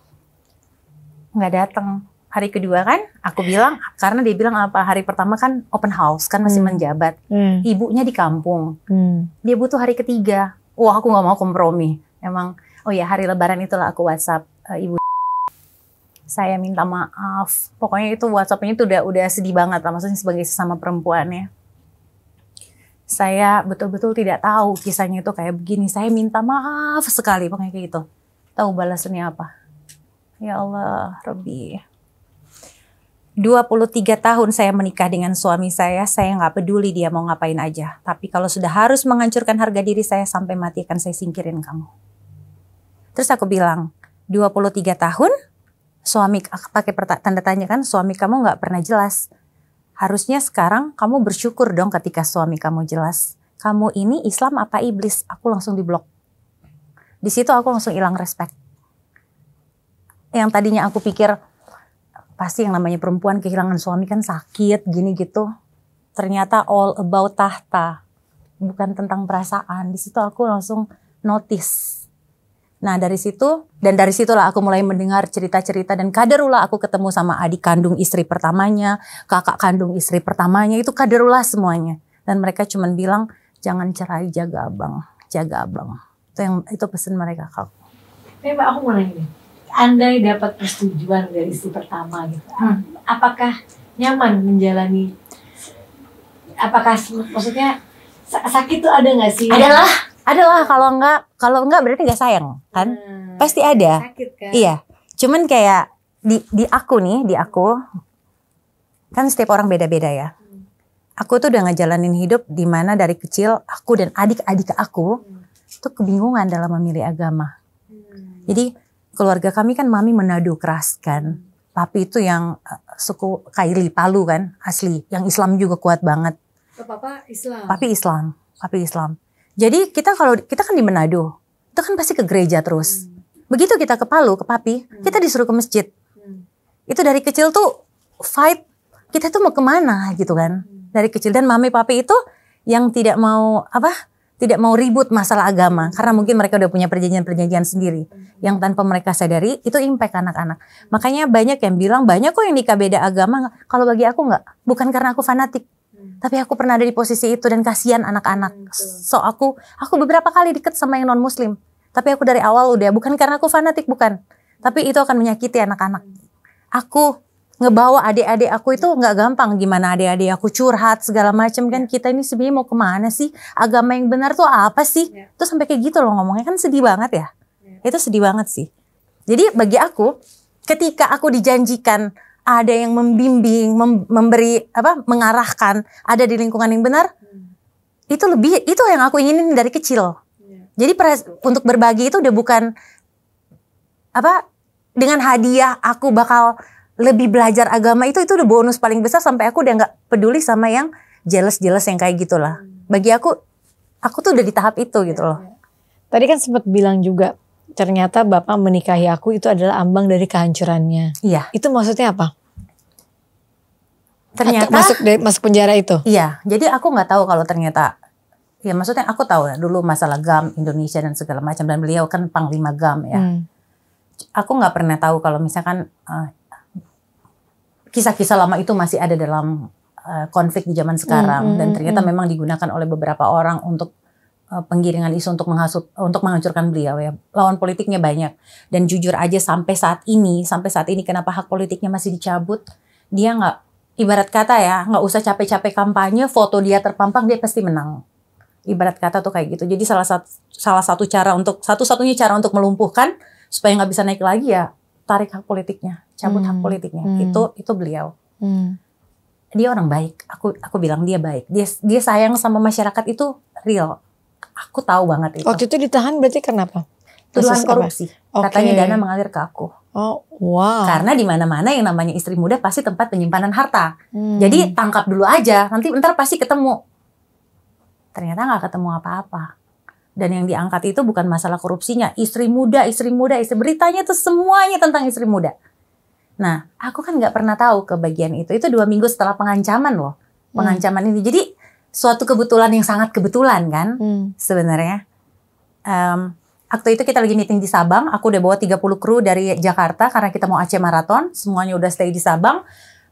nggak datang hari kedua kan aku bilang karena dia bilang apa hari pertama kan open house kan masih hmm. menjabat hmm. ibunya di kampung hmm. dia butuh hari ketiga wah aku nggak mau kompromi emang oh ya hari lebaran itulah aku whatsapp uh, ibu saya minta maaf pokoknya itu whatsappnya itu udah udah sedih banget lah maksudnya sebagai sesama perempuannya saya betul-betul tidak tahu kisahnya itu kayak begini saya minta maaf sekali pokoknya kayak gitu Tahu balasannya apa? Ya Allah, Rabbi. 23 tahun saya menikah dengan suami saya, saya nggak peduli dia mau ngapain aja. Tapi kalau sudah harus menghancurkan harga diri saya sampai mati akan saya singkirin kamu. Terus aku bilang, 23 tahun, suami pakai tanda tanya kan, suami kamu nggak pernah jelas. Harusnya sekarang kamu bersyukur dong ketika suami kamu jelas. Kamu ini Islam apa iblis? Aku langsung diblok. Di situ aku langsung hilang respect. Yang tadinya aku pikir pasti yang namanya perempuan kehilangan suami kan sakit gini gitu. Ternyata all about tahta, bukan tentang perasaan. Di situ aku langsung notice. Nah dari situ dan dari situlah aku mulai mendengar cerita-cerita dan kaderulah aku ketemu sama adik kandung istri pertamanya, kakak kandung istri pertamanya itu kaderulah semuanya. Dan mereka cuma bilang jangan cerai jaga abang, jaga abang. Itu yang itu pesan mereka kak. Eh, Mbak, aku mau nanya deh. Andai dapat persetujuan dari istri pertama gitu, hmm. apakah nyaman menjalani? Apakah maksudnya sakit tuh ada nggak sih? Adalah, adalah kalau nggak kalau nggak berarti nggak sayang kan? Hmm, Pasti ada. Sakit kan? Iya. Cuman kayak di di aku nih, di aku kan setiap orang beda-beda ya. Hmm. Aku tuh udah ngejalanin hidup di mana dari kecil aku dan adik-adik aku hmm tuh kebingungan dalam memilih agama. Hmm. Jadi keluarga kami kan mami menadu keras kan. Hmm. Papi itu yang eh, suku Kaili Palu kan asli, yang Islam juga kuat banget. Oh, papa Islam. Papi Islam, papi Islam. Jadi kita kalau kita kan di Manado, itu kan pasti ke gereja terus. Hmm. Begitu kita ke Palu, ke Papi, hmm. kita disuruh ke masjid. Hmm. Itu dari kecil tuh fight kita tuh mau kemana gitu kan. Hmm. Dari kecil dan mami papi itu yang tidak mau apa tidak mau ribut masalah agama karena mungkin mereka udah punya perjanjian-perjanjian sendiri yang tanpa mereka sadari itu impact anak-anak. Makanya banyak yang bilang banyak kok yang nikah beda agama. Kalau bagi aku nggak, bukan karena aku fanatik, tapi aku pernah ada di posisi itu dan kasihan anak-anak. So aku aku beberapa kali deket sama yang non muslim, tapi aku dari awal udah bukan karena aku fanatik bukan, tapi itu akan menyakiti anak-anak. Aku ngebawa adik-adik aku itu nggak gampang gimana adik-adik aku curhat segala macam kan iya. kita ini sebenarnya mau kemana sih agama yang benar tuh apa sih yeah. Iya. sampai kayak gitu loh ngomongnya kan sedih banget ya yeah. itu sedih banget sih jadi bagi aku ketika aku dijanjikan ada yang membimbing mem memberi apa mengarahkan ada di lingkungan yang benar hmm. itu lebih itu yang aku inginin dari kecil yeah. jadi untuk berbagi itu udah bukan apa dengan hadiah aku bakal lebih belajar agama itu itu udah bonus paling besar sampai aku udah nggak peduli sama yang jealous-jealous yang kayak gitulah. Hmm. Bagi aku aku tuh udah di tahap itu gitu loh. Tadi kan sempat bilang juga ternyata bapak menikahi aku itu adalah ambang dari kehancurannya. Iya. Itu maksudnya apa? Ternyata Atau masuk dari, masuk penjara itu. Iya. Jadi aku nggak tahu kalau ternyata ya maksudnya aku tahu ya dulu masalah GAM Indonesia dan segala macam dan beliau kan panglima GAM ya. Hmm. Aku nggak pernah tahu kalau misalkan uh, kisah-kisah lama itu masih ada dalam uh, konflik di zaman sekarang mm -hmm. dan ternyata mm. memang digunakan oleh beberapa orang untuk uh, penggiringan isu untuk menghasut untuk menghancurkan beliau ya. Lawan politiknya banyak dan jujur aja sampai saat ini sampai saat ini kenapa hak politiknya masih dicabut? Dia nggak ibarat kata ya nggak usah capek-capek kampanye foto dia terpampang dia pasti menang ibarat kata tuh kayak gitu jadi salah satu salah satu cara untuk satu-satunya cara untuk melumpuhkan supaya nggak bisa naik lagi ya tarik hak politiknya, cabut hmm. hak politiknya. Hmm. Itu itu beliau. Hmm. Dia orang baik. Aku aku bilang dia baik. Dia dia sayang sama masyarakat itu real. Aku tahu banget itu. Waktu itu ditahan berarti kenapa? Tuduhan korupsi. Okay. Katanya dana mengalir ke aku. Oh, wow. Karena di mana-mana yang namanya istri muda pasti tempat penyimpanan harta. Hmm. Jadi tangkap dulu aja, nanti ntar pasti ketemu. Ternyata nggak ketemu apa-apa dan yang diangkat itu bukan masalah korupsinya, istri muda, istri muda, istri beritanya itu semuanya tentang istri muda. Nah, aku kan nggak pernah tahu kebagian itu. Itu dua minggu setelah pengancaman loh, hmm. pengancaman hmm. ini. Jadi suatu kebetulan yang sangat kebetulan kan hmm. sebenarnya. Um, waktu itu kita lagi meeting di Sabang, aku udah bawa 30 kru dari Jakarta karena kita mau Aceh Marathon, semuanya udah stay di Sabang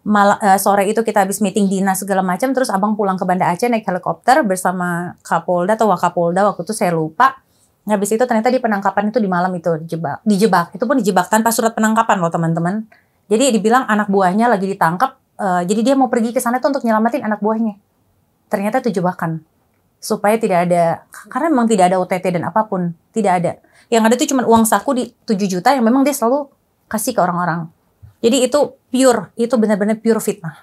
mal uh, sore itu kita habis meeting dinas segala macam terus abang pulang ke Banda Aceh naik helikopter bersama Kapolda atau Wakapolda waktu itu saya lupa habis itu ternyata di penangkapan itu di malam itu dijebak dijebak itu pun dijebak tanpa surat penangkapan loh teman-teman jadi dibilang anak buahnya lagi ditangkap uh, jadi dia mau pergi ke sana tuh untuk nyelamatin anak buahnya ternyata itu jebakan supaya tidak ada karena memang tidak ada OTT dan apapun tidak ada yang ada itu cuma uang saku di 7 juta yang memang dia selalu kasih ke orang-orang jadi itu pure, itu benar-benar pure fitnah.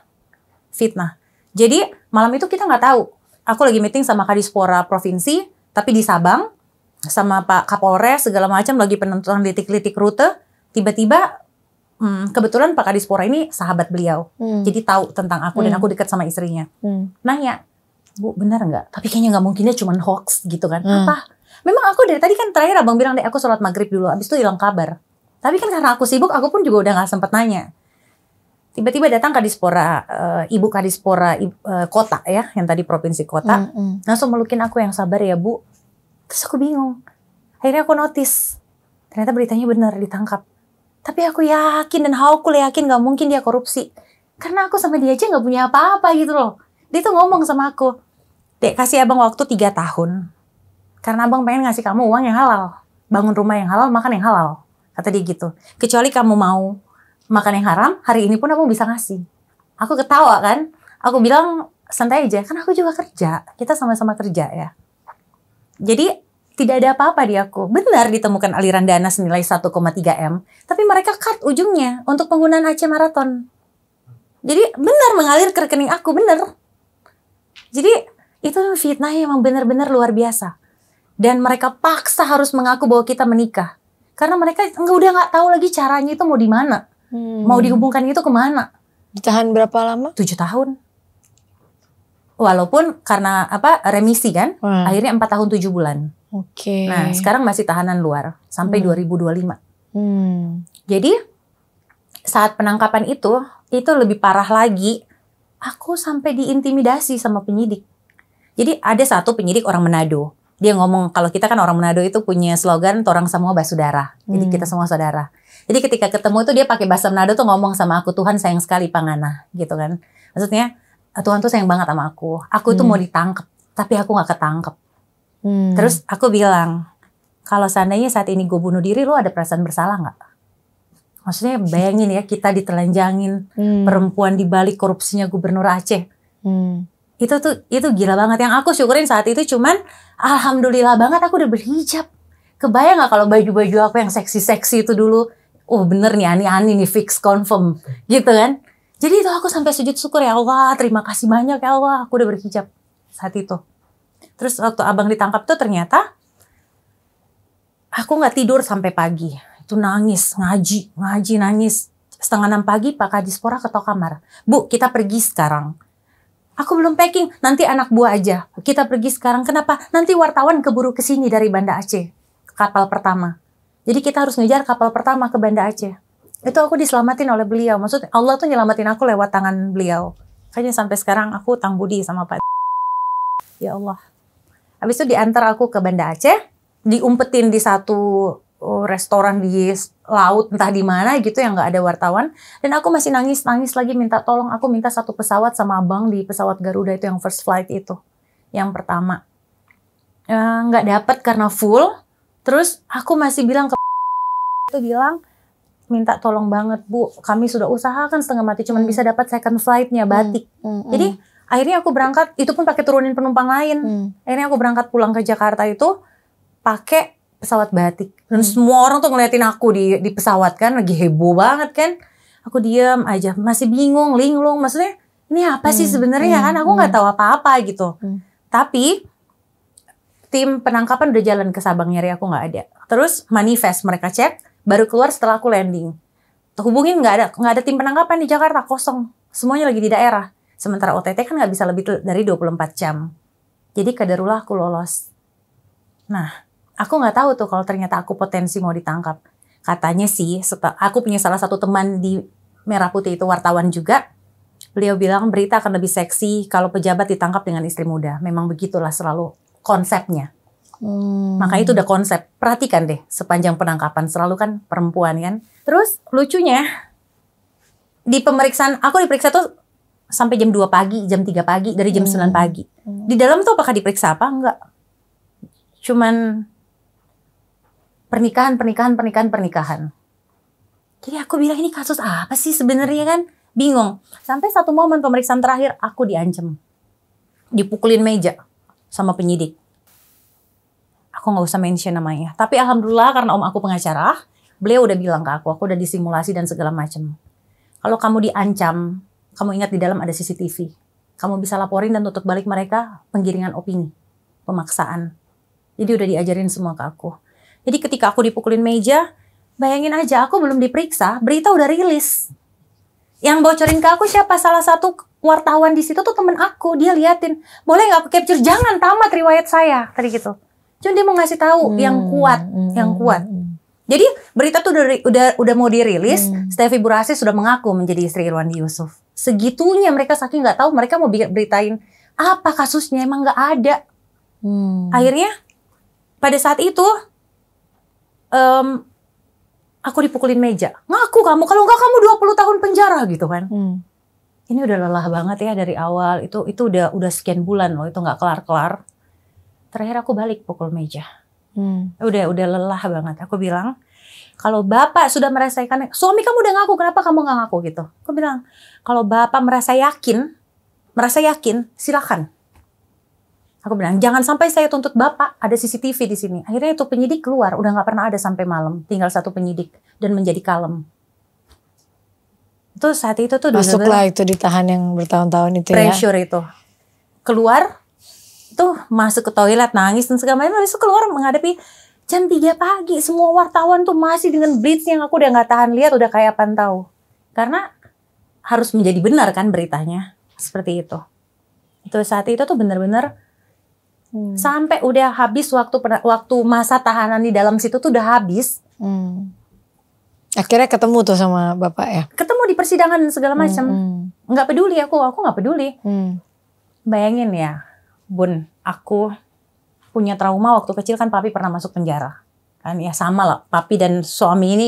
Fitnah. Jadi malam itu kita nggak tahu. Aku lagi meeting sama Kadispora Provinsi, tapi di Sabang, sama Pak Kapolres segala macam lagi penentuan titik-titik rute. Tiba-tiba hmm, kebetulan Pak Kadispora ini sahabat beliau, hmm. jadi tahu tentang aku hmm. dan aku dekat sama istrinya. Hmm. Nanya, bu benar nggak? Tapi kayaknya nggak mungkinnya cuma hoax gitu kan? Hmm. Apa? Memang aku dari tadi kan terakhir abang bilang deh aku sholat maghrib dulu, abis itu hilang kabar. Tapi kan karena aku sibuk, aku pun juga udah nggak sempet nanya tiba-tiba datang kadispora e, ibu kadispora e, kota ya yang tadi provinsi kota mm -hmm. langsung melukin aku yang sabar ya bu terus aku bingung akhirnya aku notice ternyata beritanya benar ditangkap tapi aku yakin dan aku yakin gak mungkin dia korupsi karena aku sama dia aja gak punya apa-apa gitu loh dia tuh ngomong sama aku dek kasih abang waktu tiga tahun karena abang pengen ngasih kamu uang yang halal bangun rumah yang halal makan yang halal kata dia gitu kecuali kamu mau makan yang haram, hari ini pun aku bisa ngasih. Aku ketawa kan, aku bilang santai aja, kan aku juga kerja, kita sama-sama kerja ya. Jadi tidak ada apa-apa di aku. Benar ditemukan aliran dana senilai 1,3 M, tapi mereka cut ujungnya untuk penggunaan Aceh Marathon. Jadi benar mengalir ke rekening aku, benar. Jadi itu fitnah yang emang benar-benar luar biasa. Dan mereka paksa harus mengaku bahwa kita menikah. Karena mereka udah nggak tahu lagi caranya itu mau di mana. Hmm. Mau dihubungkan itu kemana? Ditahan berapa lama? Tujuh tahun. Walaupun karena apa remisi kan, hmm. akhirnya empat tahun tujuh bulan. Oke. Okay. Nah sekarang masih tahanan luar sampai hmm. 2025. Hmm. Jadi saat penangkapan itu itu lebih parah lagi. Aku sampai diintimidasi sama penyidik. Jadi ada satu penyidik orang Manado. Dia ngomong kalau kita kan orang Manado itu punya slogan orang semua basudara. Jadi hmm. kita semua saudara. Jadi ketika ketemu itu dia pakai bahasa Manado tuh ngomong sama aku Tuhan sayang sekali Pangana gitu kan. Maksudnya ah, Tuhan tuh sayang banget sama aku. Aku itu hmm. mau ditangkap tapi aku nggak ketangkep. Hmm. Terus aku bilang kalau seandainya saat ini gue bunuh diri lo ada perasaan bersalah nggak? Maksudnya bayangin ya kita ditelanjangin hmm. perempuan di balik korupsinya gubernur Aceh. Hmm itu tuh itu gila banget yang aku syukurin saat itu cuman alhamdulillah banget aku udah berhijab kebayang nggak kalau baju-baju aku yang seksi-seksi itu dulu oh bener nih Ani Ani nih fix confirm gitu kan jadi itu aku sampai sujud syukur ya Allah terima kasih banyak ya Allah aku udah berhijab saat itu terus waktu abang ditangkap tuh ternyata aku nggak tidur sampai pagi itu nangis ngaji ngaji nangis setengah enam pagi Pak Kadispora ketok kamar Bu kita pergi sekarang Aku belum packing, nanti anak buah aja. Kita pergi sekarang. Kenapa? Nanti wartawan keburu kesini dari Banda Aceh. Kapal pertama. Jadi kita harus ngejar kapal pertama ke Banda Aceh. Itu aku diselamatin oleh beliau. Maksudnya Allah tuh nyelamatin aku lewat tangan beliau. Kayaknya sampai sekarang aku utang budi sama Pak. Ya Allah. Habis itu diantar aku ke Banda Aceh, diumpetin di satu oh, restoran di laut entah di mana gitu yang gak ada wartawan dan aku masih nangis nangis lagi minta tolong aku minta satu pesawat sama abang di pesawat Garuda itu yang first flight itu yang pertama eh, nggak e, dapet karena full Terus aku masih bilang ke itu bilang minta tolong banget bu, kami sudah usahakan setengah mati, cuman hmm. bisa dapat second flightnya hmm. batik. Hmm. Hmm. Jadi akhirnya aku berangkat, itu pun pakai turunin penumpang lain. Hmm. Akhirnya aku berangkat pulang ke Jakarta itu pakai pesawat batik. Dan hmm. semua orang tuh ngeliatin aku di di pesawat kan, lagi heboh banget kan. Aku diem aja, masih bingung, linglung, maksudnya ini apa sih hmm. sebenarnya hmm. kan? Aku nggak hmm. tahu apa-apa gitu. Hmm. Tapi tim penangkapan udah jalan ke Sabang nyari aku nggak ada. Terus manifest mereka cek, baru keluar setelah aku landing. Hubungin nggak ada, nggak ada tim penangkapan di Jakarta kosong, semuanya lagi di daerah. Sementara OTT kan nggak bisa lebih dari 24 jam. Jadi kadarulah aku lolos. Nah, aku nggak tahu tuh kalau ternyata aku potensi mau ditangkap. Katanya sih, aku punya salah satu teman di Merah Putih itu wartawan juga, Beliau bilang berita akan lebih seksi kalau pejabat ditangkap dengan istri muda. Memang begitulah selalu konsepnya. Hmm. Makanya itu udah konsep. Perhatikan deh sepanjang penangkapan selalu kan perempuan kan. Terus lucunya di pemeriksaan aku diperiksa tuh sampai jam 2 pagi, jam 3 pagi, dari jam hmm. 9 pagi. Hmm. Di dalam tuh apakah diperiksa apa enggak? Cuman pernikahan, pernikahan, pernikahan, pernikahan. Jadi aku bilang ini kasus apa sih sebenarnya kan? Bingung. Sampai satu momen pemeriksaan terakhir aku diancam. Dipukulin meja sama penyidik. Aku nggak usah mention namanya. Tapi alhamdulillah karena om aku pengacara, beliau udah bilang ke aku, aku udah disimulasi dan segala macam. Kalau kamu diancam, kamu ingat di dalam ada CCTV. Kamu bisa laporin dan tutup balik mereka penggiringan opini, pemaksaan. Jadi udah diajarin semua ke aku. Jadi ketika aku dipukulin meja, bayangin aja aku belum diperiksa, berita udah rilis. Yang bocorin ke aku siapa salah satu wartawan di situ tuh temen aku dia liatin boleh nggak aku capture jangan tamat riwayat saya tadi gitu cuma dia mau ngasih tahu hmm. yang kuat hmm. hmm yang hmm, kuat hmm. jadi berita tuh udah udah, udah mau dirilis hmm. Steffi Burasi sudah mengaku menjadi istri Irwan Yusuf segitunya mereka saking nggak tahu mereka mau beritain apa kasusnya emang nggak ada hmm. akhirnya pada saat itu um, aku dipukulin meja ngaku kamu kalau nggak kamu 20 tahun penjara gitu kan hmm ini udah lelah banget ya dari awal itu itu udah udah sekian bulan loh itu nggak kelar kelar terakhir aku balik pukul meja hmm. udah udah lelah banget aku bilang kalau bapak sudah merasakan suami kamu udah ngaku kenapa kamu nggak ngaku gitu aku bilang kalau bapak merasa yakin merasa yakin silakan aku bilang jangan sampai saya tuntut bapak ada CCTV di sini akhirnya itu penyidik keluar udah nggak pernah ada sampai malam tinggal satu penyidik dan menjadi kalem tuh saat itu tuh masuklah itu ditahan yang bertahun-tahun itu ya. pressure ya. itu keluar tuh masuk ke toilet nangis dan segala macam habis itu keluar menghadapi jam 3 pagi semua wartawan tuh masih dengan blitz yang aku udah nggak tahan lihat udah kayak pantau karena harus menjadi benar kan beritanya seperti itu itu saat itu tuh benar-benar hmm. sampai udah habis waktu waktu masa tahanan di dalam situ tuh udah habis hmm Akhirnya ketemu tuh sama bapak ya? Ketemu di persidangan segala hmm, macam. Hmm. Nggak peduli aku, aku nggak peduli. Hmm. Bayangin ya, Bun, aku punya trauma waktu kecil kan papi pernah masuk penjara. Kan ya sama lah, papi dan suami ini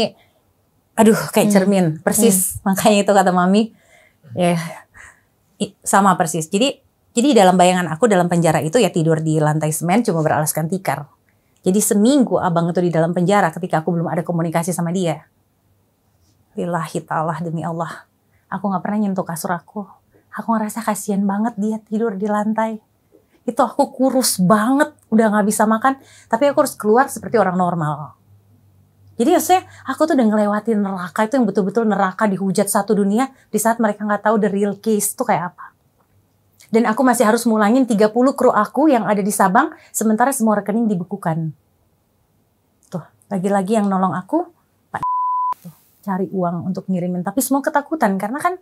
aduh kayak hmm. cermin, persis. Hmm. Makanya itu kata mami, ya sama persis. Jadi jadi dalam bayangan aku dalam penjara itu ya tidur di lantai semen cuma beralaskan tikar. Jadi seminggu abang itu di dalam penjara ketika aku belum ada komunikasi sama dia lillahi ta'ala demi Allah. Aku gak pernah nyentuh kasur aku. Aku ngerasa kasihan banget dia tidur di lantai. Itu aku kurus banget, udah gak bisa makan. Tapi aku harus keluar seperti orang normal. Jadi maksudnya aku tuh udah ngelewatin neraka itu yang betul-betul neraka dihujat satu dunia di saat mereka nggak tahu the real case itu kayak apa. Dan aku masih harus mulangin 30 kru aku yang ada di Sabang sementara semua rekening dibekukan. Tuh, lagi-lagi yang nolong aku cari uang untuk ngirimin tapi semua ketakutan karena kan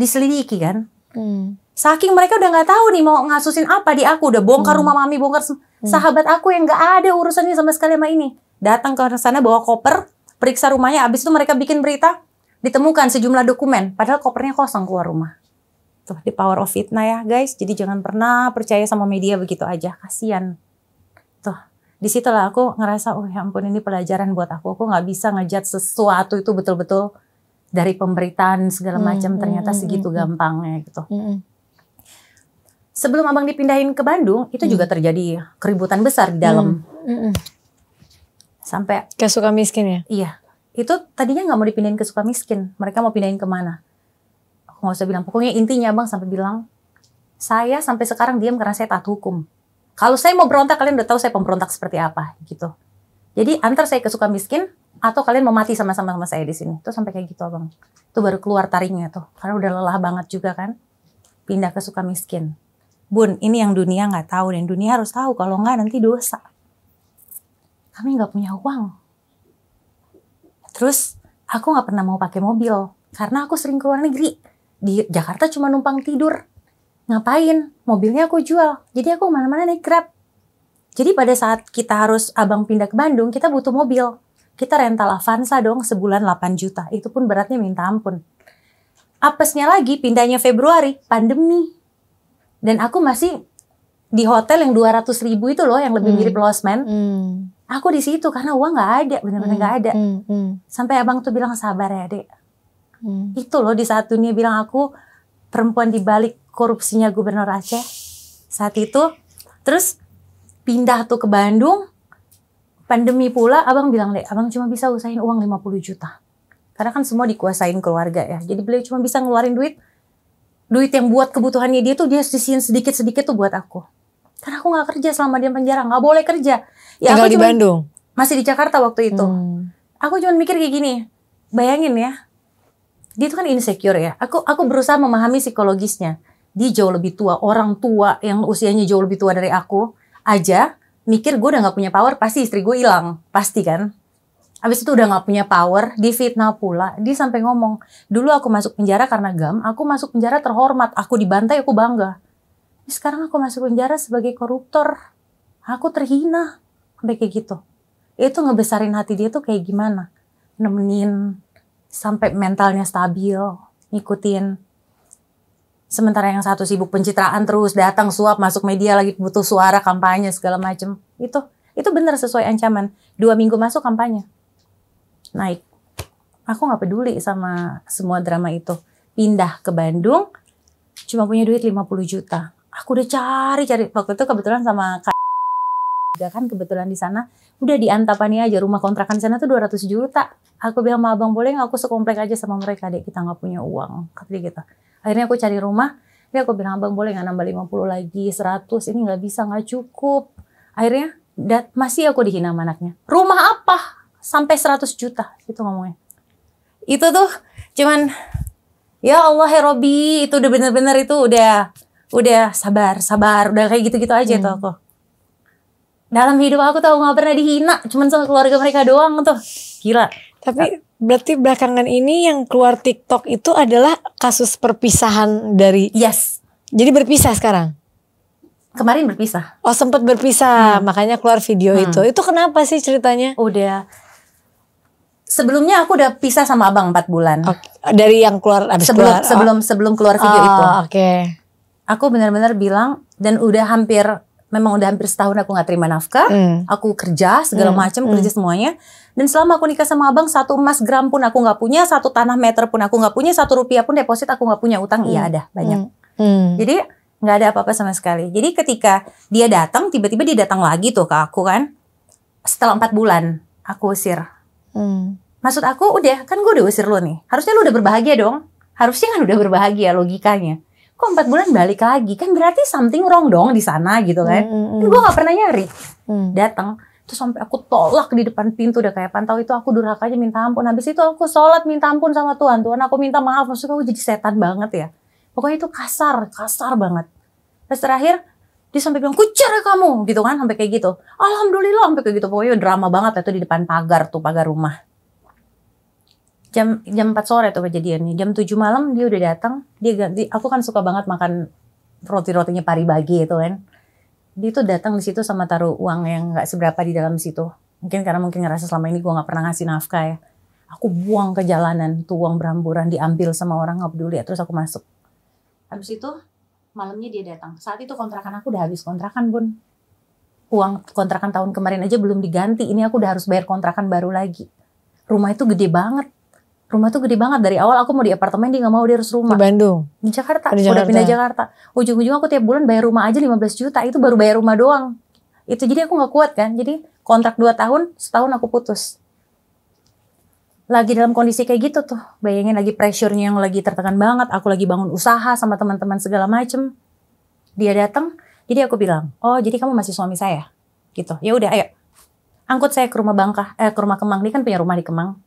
diselidiki kan hmm. saking mereka udah nggak tahu nih mau ngasusin apa di aku udah bongkar hmm. rumah mami bongkar hmm. sahabat aku yang nggak ada urusannya sama sekali sama ini datang ke sana bawa koper periksa rumahnya abis itu mereka bikin berita ditemukan sejumlah dokumen padahal kopernya kosong keluar rumah tuh di power of fitnah ya guys jadi jangan pernah percaya sama media begitu aja kasihan di disitulah aku ngerasa oh ya ampun ini pelajaran buat aku aku nggak bisa ngejat sesuatu itu betul-betul dari pemberitaan segala hmm, macam hmm, ternyata hmm, segitu hmm, hmm. gampangnya gitu hmm, hmm. sebelum abang dipindahin ke Bandung itu hmm. juga terjadi keributan besar di dalam hmm, hmm. sampai ke suka miskin ya iya itu tadinya nggak mau dipindahin ke suka miskin mereka mau pindahin kemana aku nggak usah bilang pokoknya intinya abang sampai bilang saya sampai sekarang diam karena saya taat hukum kalau saya mau berontak, kalian udah tahu saya pemberontak seperti apa gitu. Jadi antar saya ke suka miskin atau kalian mau mati sama-sama sama saya di sini. Tuh sampai kayak gitu abang. Tuh baru keluar taringnya tuh. Karena udah lelah banget juga kan. Pindah ke suka miskin. Bun, ini yang dunia nggak tahu dan dunia harus tahu. Kalau nggak nanti dosa. Kami nggak punya uang. Terus aku nggak pernah mau pakai mobil karena aku sering keluar negeri. Di Jakarta cuma numpang tidur. Ngapain? Mobilnya aku jual. Jadi aku mana-mana naik Grab. Jadi pada saat kita harus abang pindah ke Bandung, kita butuh mobil. Kita rental Avanza dong sebulan 8 juta. Itu pun beratnya minta ampun. Apesnya lagi pindahnya Februari, pandemi. Dan aku masih di hotel yang 200 ribu itu loh yang lebih hmm. mirip hmm. losmen. Hmm. Aku di situ karena uang nggak ada, benar-benar nggak hmm. ada. Hmm. Hmm. Sampai abang tuh bilang sabar ya dek. Hmm. Itu loh di saat dunia bilang aku perempuan di balik korupsinya Gubernur Aceh saat itu. Terus pindah tuh ke Bandung, pandemi pula abang bilang deh, abang cuma bisa usahain uang 50 juta. Karena kan semua dikuasain keluarga ya. Jadi beliau cuma bisa ngeluarin duit, duit yang buat kebutuhannya dia tuh dia sisihin sedikit-sedikit tuh buat aku. Karena aku gak kerja selama dia penjara, gak boleh kerja. Ya, Tinggal aku di cuman, Bandung? Masih di Jakarta waktu itu. Hmm. Aku cuma mikir kayak gini, bayangin ya, dia itu kan insecure ya. Aku aku berusaha memahami psikologisnya. Dia jauh lebih tua, orang tua yang usianya jauh lebih tua dari aku aja mikir gue udah nggak punya power, pasti istri gue hilang, pasti kan. Abis itu udah nggak punya power, difitnah pula. Dia sampai ngomong, dulu aku masuk penjara karena gam, aku masuk penjara terhormat, aku dibantai, aku bangga. Sekarang aku masuk penjara sebagai koruptor, aku terhina, sampai kayak gitu. Itu ngebesarin hati dia tuh kayak gimana? Nemenin sampai mentalnya stabil, ngikutin. Sementara yang satu sibuk pencitraan terus, datang suap, masuk media lagi butuh suara, kampanye, segala macem. Itu itu benar sesuai ancaman. Dua minggu masuk kampanye. Naik. Aku nggak peduli sama semua drama itu. Pindah ke Bandung, cuma punya duit 50 juta. Aku udah cari-cari. Waktu itu kebetulan sama kak juga kan kebetulan di sana udah di Antapani aja rumah kontrakan di sana tuh 200 juta. Aku bilang sama abang boleh nggak aku sekomplek aja sama mereka deh kita nggak punya uang kata gitu. Akhirnya aku cari rumah. dia aku bilang abang boleh nggak nambah 50 lagi 100 ini nggak bisa nggak cukup. Akhirnya dat masih aku dihina sama anaknya. Rumah apa sampai 100 juta itu ngomongnya. Itu tuh cuman ya Allah ya Robi itu udah bener-bener itu udah udah sabar sabar udah kayak gitu-gitu aja hmm. tuh aku dalam hidup aku tuh gak pernah dihina cuman sama keluarga mereka doang tuh gila tapi berarti belakangan ini yang keluar TikTok itu adalah kasus perpisahan dari yes jadi berpisah sekarang kemarin berpisah oh sempat berpisah hmm. makanya keluar video hmm. itu itu kenapa sih ceritanya udah sebelumnya aku udah pisah sama abang 4 bulan okay. dari yang keluar abis sebelum keluar, sebelum oh. sebelum keluar video oh, itu oke okay. aku benar-benar bilang dan udah hampir memang udah hampir setahun aku nggak terima nafkah, mm. aku kerja segala mm. macam mm. kerja semuanya. Dan selama aku nikah sama abang satu emas gram pun aku nggak punya, satu tanah meter pun aku nggak punya, satu rupiah pun deposit aku nggak punya utang, mm. iya hmm. ada banyak. Mm. Mm. Jadi nggak ada apa-apa sama sekali. Jadi ketika dia datang, tiba-tiba dia datang lagi tuh ke aku kan. Setelah empat bulan aku usir. Mm. Maksud aku udah kan gue udah usir lo nih, harusnya lo udah berbahagia dong. Harusnya kan udah berbahagia logikanya kok empat bulan balik lagi kan berarti something wrong dong di sana gitu kan mm, hmm. Mm. gue gak pernah nyari hmm. datang terus sampai aku tolak di depan pintu udah kayak pantau itu aku durhakanya minta ampun habis itu aku sholat minta ampun sama Tuhan Tuhan aku minta maaf maksudnya aku jadi setan banget ya pokoknya itu kasar kasar banget terus terakhir dia sampai bilang kucer ya kamu gitu kan sampai kayak gitu alhamdulillah sampai kayak gitu pokoknya drama banget itu di depan pagar tuh pagar rumah jam jam 4 sore tuh kejadiannya jam 7 malam dia udah datang dia ganti aku kan suka banget makan roti rotinya pari bagi itu kan dia tuh datang di situ sama taruh uang yang nggak seberapa di dalam situ mungkin karena mungkin ngerasa selama ini gua nggak pernah ngasih nafkah ya aku buang ke jalanan tuh uang berhamburan diambil sama orang nggak peduli ya. terus aku masuk habis itu malamnya dia datang saat itu kontrakan aku udah habis kontrakan bun uang kontrakan tahun kemarin aja belum diganti ini aku udah harus bayar kontrakan baru lagi rumah itu gede banget rumah tuh gede banget dari awal aku mau di apartemen dia nggak mau dia harus rumah di Bandung di Jakarta di Jakarta. udah pindah Jakarta ujung-ujung aku tiap bulan bayar rumah aja 15 juta itu baru bayar rumah doang itu jadi aku nggak kuat kan jadi kontrak 2 tahun setahun aku putus lagi dalam kondisi kayak gitu tuh bayangin lagi pressure-nya yang lagi tertekan banget aku lagi bangun usaha sama teman-teman segala macem dia datang jadi aku bilang oh jadi kamu masih suami saya gitu ya udah ayo angkut saya ke rumah Bangka eh ke rumah Kemang dia kan punya rumah di Kemang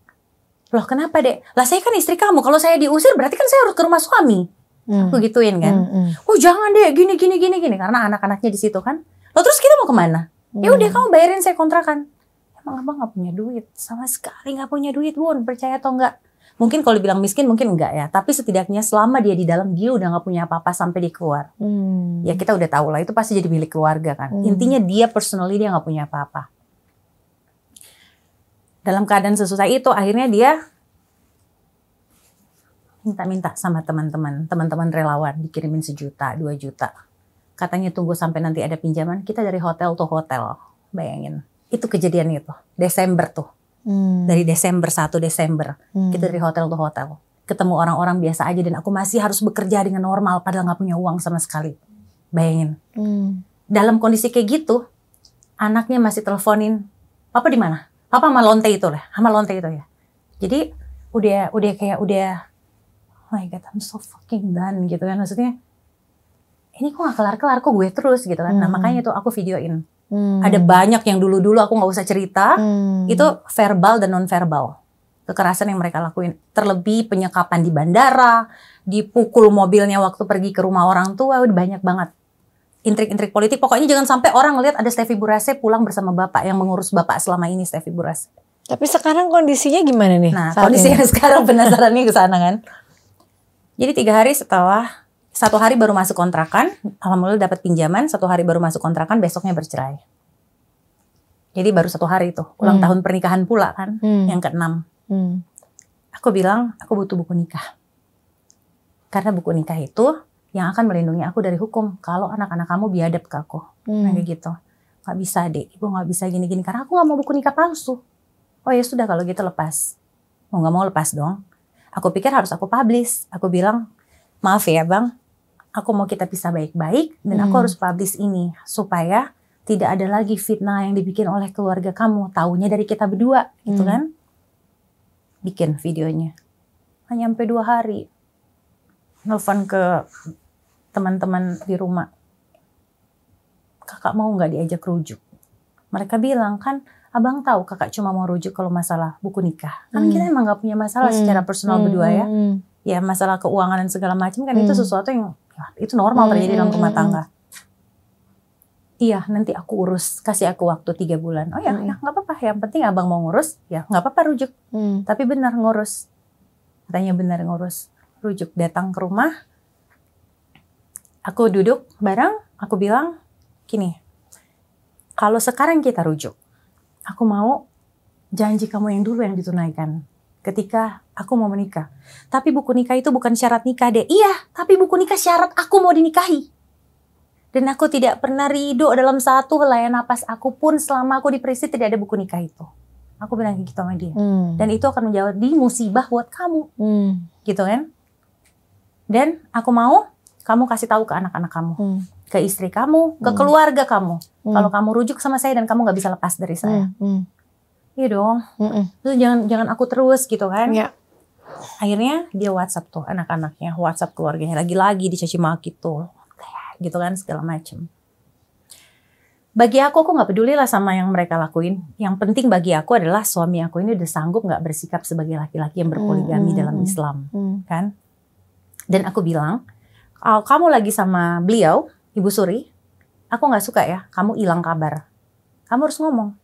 loh kenapa dek? Lah saya kan istri kamu, kalau saya diusir berarti kan saya harus ke rumah suami. Hmm. Aku gituin kan. Hmm, hmm. Oh jangan deh, gini gini gini gini, karena anak-anaknya di situ kan. Loh terus kita mau kemana? Ya hmm. Ya udah kamu bayarin saya kontrakan. Emang abang nggak punya duit, sama sekali nggak punya duit bun, percaya atau enggak? Mungkin kalau dibilang miskin mungkin enggak ya, tapi setidaknya selama dia di dalam dia udah nggak punya apa-apa sampai dia keluar. Hmm. Ya kita udah tahu lah itu pasti jadi milik keluarga kan. Hmm. Intinya dia personally dia nggak punya apa-apa dalam keadaan sesusah itu akhirnya dia minta-minta sama teman-teman, teman-teman relawan dikirimin sejuta, dua juta. Katanya tunggu sampai nanti ada pinjaman, kita dari hotel tuh hotel. Bayangin. Itu kejadian itu, Desember tuh. Hmm. Dari Desember, 1 Desember. Hmm. Kita dari hotel tuh hotel. Ketemu orang-orang biasa aja dan aku masih harus bekerja dengan normal padahal nggak punya uang sama sekali. Bayangin. Hmm. Dalam kondisi kayak gitu, anaknya masih teleponin, "Papa di mana? Papa sama lonte itu lah, sama lonte itu ya. Jadi udah udah kayak udah oh my god I'm so fucking done gitu kan maksudnya ini kok gak kelar-kelar kok gue terus gitu kan. Nah, hmm. Nah makanya itu aku videoin. Hmm. Ada banyak yang dulu-dulu aku nggak usah cerita, hmm. itu verbal dan non verbal kekerasan yang mereka lakuin. Terlebih penyekapan di bandara, dipukul mobilnya waktu pergi ke rumah orang tua, udah banyak banget intrik-intrik politik. Pokoknya jangan sampai orang lihat ada Stevi Burase pulang bersama bapak yang mengurus bapak selama ini Stevi Burase. Tapi sekarang kondisinya gimana nih? Nah, kondisinya ini? sekarang penasaran nih ke sana kan. Jadi tiga hari setelah satu hari baru masuk kontrakan, alhamdulillah dapat pinjaman, satu hari baru masuk kontrakan, besoknya bercerai. Jadi baru satu hari itu, ulang hmm. tahun pernikahan pula kan, hmm. yang keenam. Hmm. Aku bilang, aku butuh buku nikah. Karena buku nikah itu yang akan melindungi aku dari hukum kalau anak-anak kamu biadab ke aku hmm. nah kayak gitu nggak bisa deh ibu nggak bisa gini-gini karena aku nggak mau buku nikah palsu oh ya sudah kalau gitu lepas mau nggak mau lepas dong aku pikir harus aku publish aku bilang maaf ya bang aku mau kita pisah baik-baik dan hmm. aku harus publish ini supaya tidak ada lagi fitnah yang dibikin oleh keluarga kamu tahunya dari kita berdua gitu hmm. gitu kan bikin videonya hanya sampai dua hari nelfon ke teman-teman di rumah, kakak mau nggak diajak rujuk? Mereka bilang kan, abang tahu kakak cuma mau rujuk kalau masalah buku nikah. Kan hmm. kita emang nggak punya masalah hmm. secara personal hmm. berdua ya. Hmm. Ya masalah keuangan dan segala macam kan hmm. itu sesuatu yang ya, itu normal hmm. terjadi dalam rumah hmm. tangga. Iya, nanti aku urus, kasih aku waktu tiga bulan. Oh ya, hmm. ya apa-apa. Yang penting abang mau ngurus, ya nggak apa-apa rujuk. Hmm. Tapi benar ngurus. Katanya benar ngurus. Rujuk datang ke rumah, Aku duduk bareng, aku bilang gini, kalau sekarang kita rujuk, aku mau janji kamu yang dulu yang ditunaikan ketika aku mau menikah. Tapi buku nikah itu bukan syarat nikah deh. Iya, tapi buku nikah syarat aku mau dinikahi. Dan aku tidak pernah ridho dalam satu helai napas aku pun selama aku diperisi tidak ada buku nikah itu. Aku bilang gitu sama dia. Hmm. Dan itu akan menjawab di musibah buat kamu. Hmm. Gitu kan. Dan aku mau kamu kasih tahu ke anak-anak kamu, hmm. ke istri kamu, ke hmm. keluarga kamu. Hmm. Kalau kamu rujuk sama saya dan kamu nggak bisa lepas dari saya, hmm. hmm. iya dong. Hmm. jangan jangan aku terus gitu kan? Ya. Akhirnya dia WhatsApp tuh anak-anaknya, WhatsApp keluarganya lagi-lagi dicaci maki tuh, gitu kan segala macem. Bagi aku, aku nggak peduli lah sama yang mereka lakuin. Yang penting bagi aku adalah suami aku ini udah sanggup nggak bersikap sebagai laki-laki yang berpoligami hmm. hmm dalam hmm. Islam, hmm. kan? Dan aku bilang, oh, kamu lagi sama beliau, Ibu Suri, aku nggak suka ya, kamu hilang kabar. Kamu harus ngomong.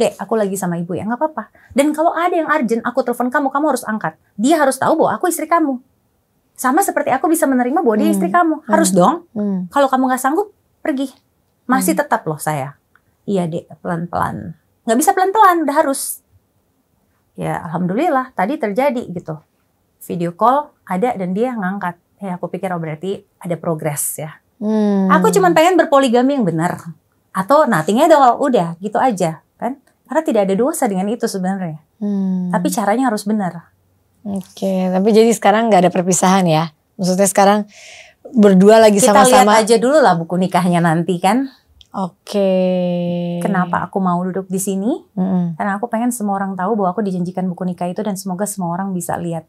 Dek, aku lagi sama ibu ya, nggak apa-apa. Dan kalau ada yang urgent, aku telepon kamu, kamu harus angkat. Dia harus tahu bahwa aku istri kamu. Sama seperti aku bisa menerima bahwa dia hmm. istri kamu. Hmm. Harus hmm. dong. Hmm. Kalau kamu nggak sanggup, pergi. Masih hmm. tetap loh saya. Iya dek, pelan-pelan. Nggak bisa pelan-pelan, udah harus. Ya, Alhamdulillah, tadi terjadi gitu. Video call ada dan dia ngangkat Ya aku pikir oh berarti ada progres ya. Hmm. Aku cuma pengen berpoligami yang benar. Atau nantinya dong udah gitu aja kan. Karena tidak ada dosa dengan itu sebenarnya. Hmm. Tapi caranya harus benar. Oke, tapi jadi sekarang nggak ada perpisahan ya? Maksudnya sekarang berdua lagi sama-sama? Kita sama -sama. lihat aja dulu lah buku nikahnya nanti kan. Oke. Kenapa aku mau duduk di sini? Mm -hmm. Karena aku pengen semua orang tahu bahwa aku dijanjikan buku nikah itu dan semoga semua orang bisa lihat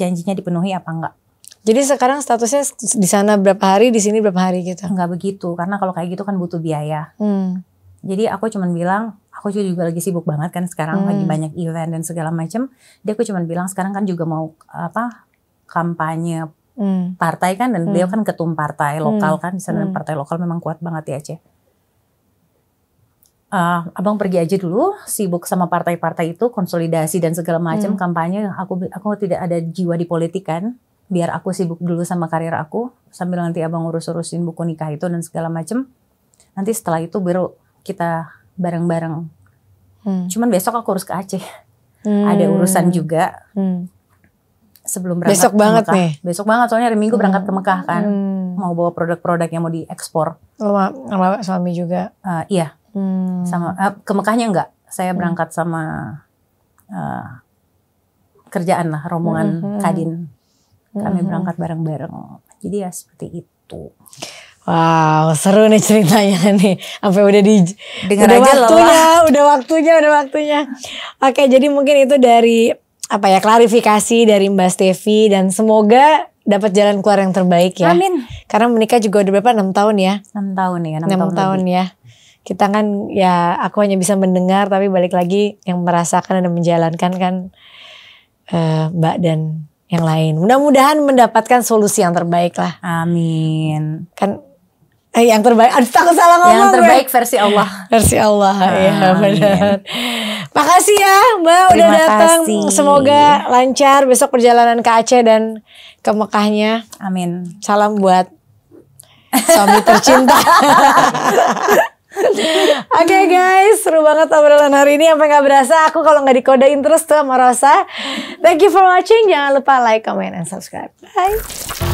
janjinya dipenuhi apa enggak. Jadi sekarang statusnya di sana berapa hari, di sini berapa hari gitu? Enggak begitu, karena kalau kayak gitu kan butuh biaya. Hmm. Jadi aku cuman bilang, aku juga lagi sibuk banget kan sekarang hmm. lagi banyak event dan segala macam. Dia aku cuman bilang sekarang kan juga mau apa kampanye hmm. partai kan dan hmm. beliau kan ketum partai lokal hmm. kan misalnya hmm. partai lokal memang kuat banget ya Aceh uh, abang pergi aja dulu sibuk sama partai-partai itu konsolidasi dan segala macam hmm. kampanye aku aku tidak ada jiwa di politik kan biar aku sibuk dulu sama karir aku sambil nanti abang urus-urusin buku nikah itu dan segala macam nanti setelah itu baru kita bareng-bareng hmm. cuman besok aku harus ke Aceh hmm. ada urusan juga hmm. sebelum berangkat besok banget Mekah. nih besok banget soalnya hari Minggu berangkat ke hmm. Mekah kan hmm. mau bawa produk-produk yang mau diekspor sama suami juga uh, iya Hmm. Sama uh, ke Mekahnya enggak. Saya berangkat sama uh, kerjaan lah rombongan hmm. Kadin. Kami hmm. berangkat bareng-bareng. Jadi ya seperti itu. Wow, seru nih ceritanya nih. Sampai udah di Dengar udah waktunya, lelah. udah waktunya, udah waktunya. Oke, jadi mungkin itu dari apa ya klarifikasi dari Mbak Stevi dan semoga dapat jalan keluar yang terbaik ya. Amin. Karena menikah juga udah berapa? enam tahun ya. 6 tahun ya, 6, tahun, tahun ya kita kan ya aku hanya bisa mendengar tapi balik lagi yang merasakan dan menjalankan kan uh, Mbak dan yang lain. Mudah-mudahan mendapatkan solusi yang terbaik lah. Amin. Kan eh, yang terbaik. Aduh takut salah ngomong. Yang terbaik gue. versi Allah. Versi Allah. ya benar. Makasih ya Mbak Terima udah datang. Kasih. Semoga lancar besok perjalanan ke Aceh dan ke Mekahnya. Amin. Salam buat suami tercinta. Oke okay, guys, seru banget obrolan hari ini Apa nggak berasa aku kalau nggak dikodain terus tuh sama Rosa. Thank you for watching, jangan lupa like, comment, and subscribe. Bye.